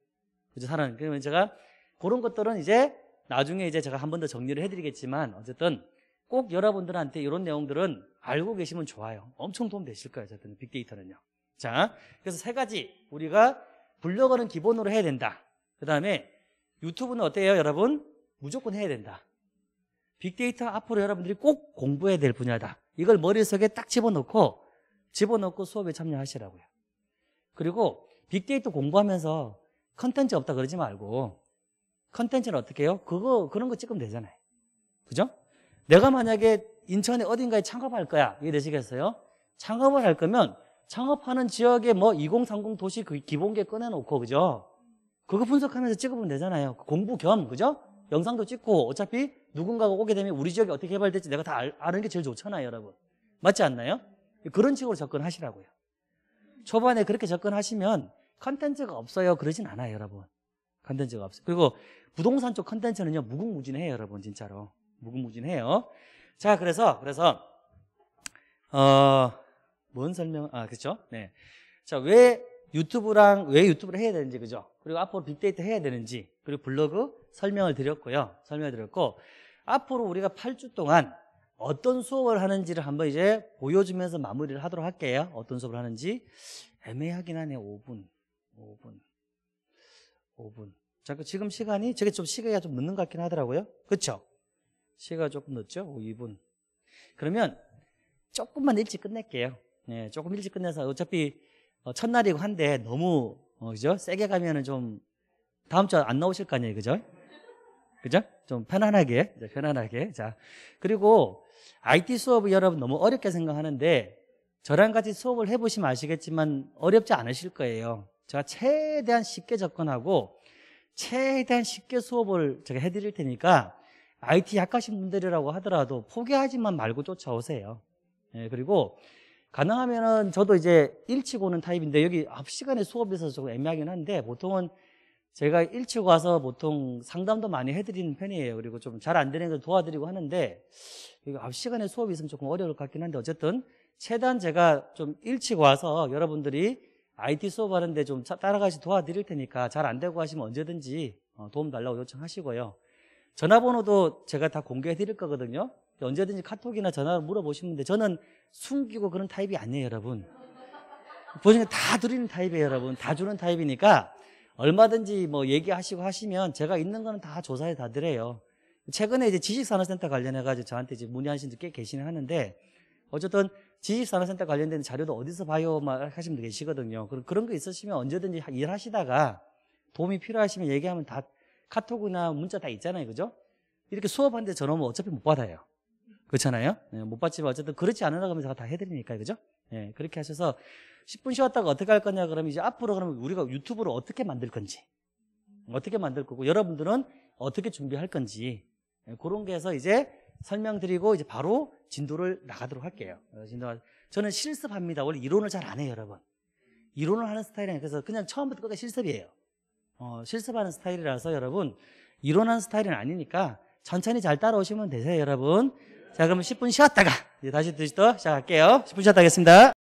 그죠? 살아 그러면 제가 그런 것들은 이제 나중에 이제 제가 한 번 더 정리를 해드리겠지만 어쨌든 꼭 여러분들한테 이런 내용들은 알고 계시면 좋아요. 엄청 도움 되실 거예요. 어쨌든 빅데이터는요. 자, 그래서 세 가지 우리가 불려가는 기본으로 해야 된다. 그 다음에 유튜브는 어때요, 여러분? 무조건 해야 된다. 빅데이터 앞으로 여러분들이 꼭 공부해야 될 분야다. 이걸 머릿속에 딱 집어넣고 집어넣고 수업에 참여하시라고요. 그리고 빅데이터 공부하면서 컨텐츠 없다 그러지 말고 컨텐츠는 어떻게 해요? 그거 그런 거 찍으면 되잖아요. 그죠? 내가 만약에 인천에 어딘가에 창업할 거야. 이해되시겠어요? 창업을 할 거면 창업하는 지역에 뭐2030 도시 그 기본계 꺼내놓고 그죠? 그거 분석하면서 찍으면 되잖아요. 그 공부 겸 그죠? 영상도 찍고 어차피 누군가가 오게 되면 우리 지역이 어떻게 개발될지 내가 다 아는 게 제일 좋잖아요, 여러분. 맞지 않나요? 그런 식으로 접근하시라고요. 초반에 그렇게 접근하시면 컨텐츠가 없어요. 그러진 않아요, 여러분. 컨텐츠가 없어요. 그리고 부동산 쪽 컨텐츠는요, 무궁무진해요, 여러분, 진짜로. 무궁무진해요. 자, 그래서, 그래서, 어, 뭔 설명, 아, 그쵸? 네. 자, 왜 유튜브랑, 왜 유튜브를 해야 되는지, 그죠? 그리고 앞으로 빅데이터 해야 되는지, 그리고 블로그 설명을 드렸고요. 설명을 드렸고, 앞으로 우리가 8주 동안 어떤 수업을 하는지를 한번 이제 보여주면서 마무리를 하도록 할게요. 어떤 수업을 하는지. 애매하긴 하네, 5분. 5분. 5분. 자, 그 지금 시간이, 저게 좀시계가좀 늦는 것 같긴 하더라고요. 그쵸? 시가 계 조금 늦죠? 2분. 그러면 조금만 일찍 끝낼게요. 네, 조금 일찍 끝내서 어차피 어, 첫날이고 한데 너무, 어, 그죠? 세게 가면은 좀 다음 주 안 나오실 거 아니에요. 그죠? 그죠? 좀 편안하게, 네, 편안하게. 자, 그리고 IT 수업을 여러분 너무 어렵게 생각하는데 저랑 같이 수업을 해보시면 아시겠지만 어렵지 않으실 거예요. 제가 최대한 쉽게 접근하고 최대한 쉽게 수업을 제가 해드릴 테니까 IT 약하신 분들이라고 하더라도 포기하지만 말고 쫓아오세요. 예, 그리고 가능하면은 저도 이제 일치고는 타입인데 여기 앞 시간에 수업에서 조금 애매하긴 한데 보통은 제가 일찍 와서 보통 상담도 많이 해드리는 편이에요. 그리고 좀 잘 안 되는 걸 도와드리고 하는데 이거 시간에 수업이 있으면 조금 어려울 것 같긴 한데 어쨌든 최대한 제가 좀 일찍 와서 여러분들이 IT 수업하는데 좀 따라가시 도와드릴 테니까 잘 안 되고 하시면 언제든지 어, 도움 달라고 요청하시고요. 전화번호도 제가 다 공개해 드릴 거거든요. 언제든지 카톡이나 전화로 물어보시면 돼. 저는 숨기고 그런 타입이 아니에요, 여러분. 보시면 다 드리는 타입이에요, 여러분. 다 주는 타입이니까 얼마든지 뭐 얘기하시고 하시면 제가 있는 거는 다 조사해 다 드려요. 최근에 이제 지식산업센터 관련해가지고 저한테 이제 문의하신 분꽤 계시는 하는데 어쨌든 지식산업센터 관련된 자료도 어디서 봐요? 막 하시는 분 계시거든요. 그런, 그런 거 있으시면 언제든지 일하시다가 도움이 필요하시면 얘기하면 다 카톡이나 문자 다 있잖아요. 그죠? 이렇게 수업하는데 전화면 어차피 못 받아요. 그렇잖아요? 네, 못 받지만 어쨌든 그렇지 않으라고 하면 제가 다 해드리니까. 요 그죠? 예, 네, 그렇게 하셔서 10분 쉬었다가 어떻게 할 거냐 그러면 이제 앞으로 그러면 우리가 유튜브를 어떻게 만들 건지 어떻게 만들 거고 여러분들은 어떻게 준비할 건지 예, 그런 게 해서 이제 설명드리고 이제 바로 진도를 나가도록 할게요. 진도 저는 실습합니다. 원래 이론을 잘 안 해요, 여러분. 이론을 하는 스타일이 그래서 그냥 처음부터 끝까지 실습이에요. 어, 실습하는 스타일이라서 여러분 이론하는 스타일은 아니니까 천천히 잘 따라오시면 되세요, 여러분. 자, 그러면 10분 쉬었다가 다시 드시도 시작할게요. 10분 쉬었다 하겠습니다.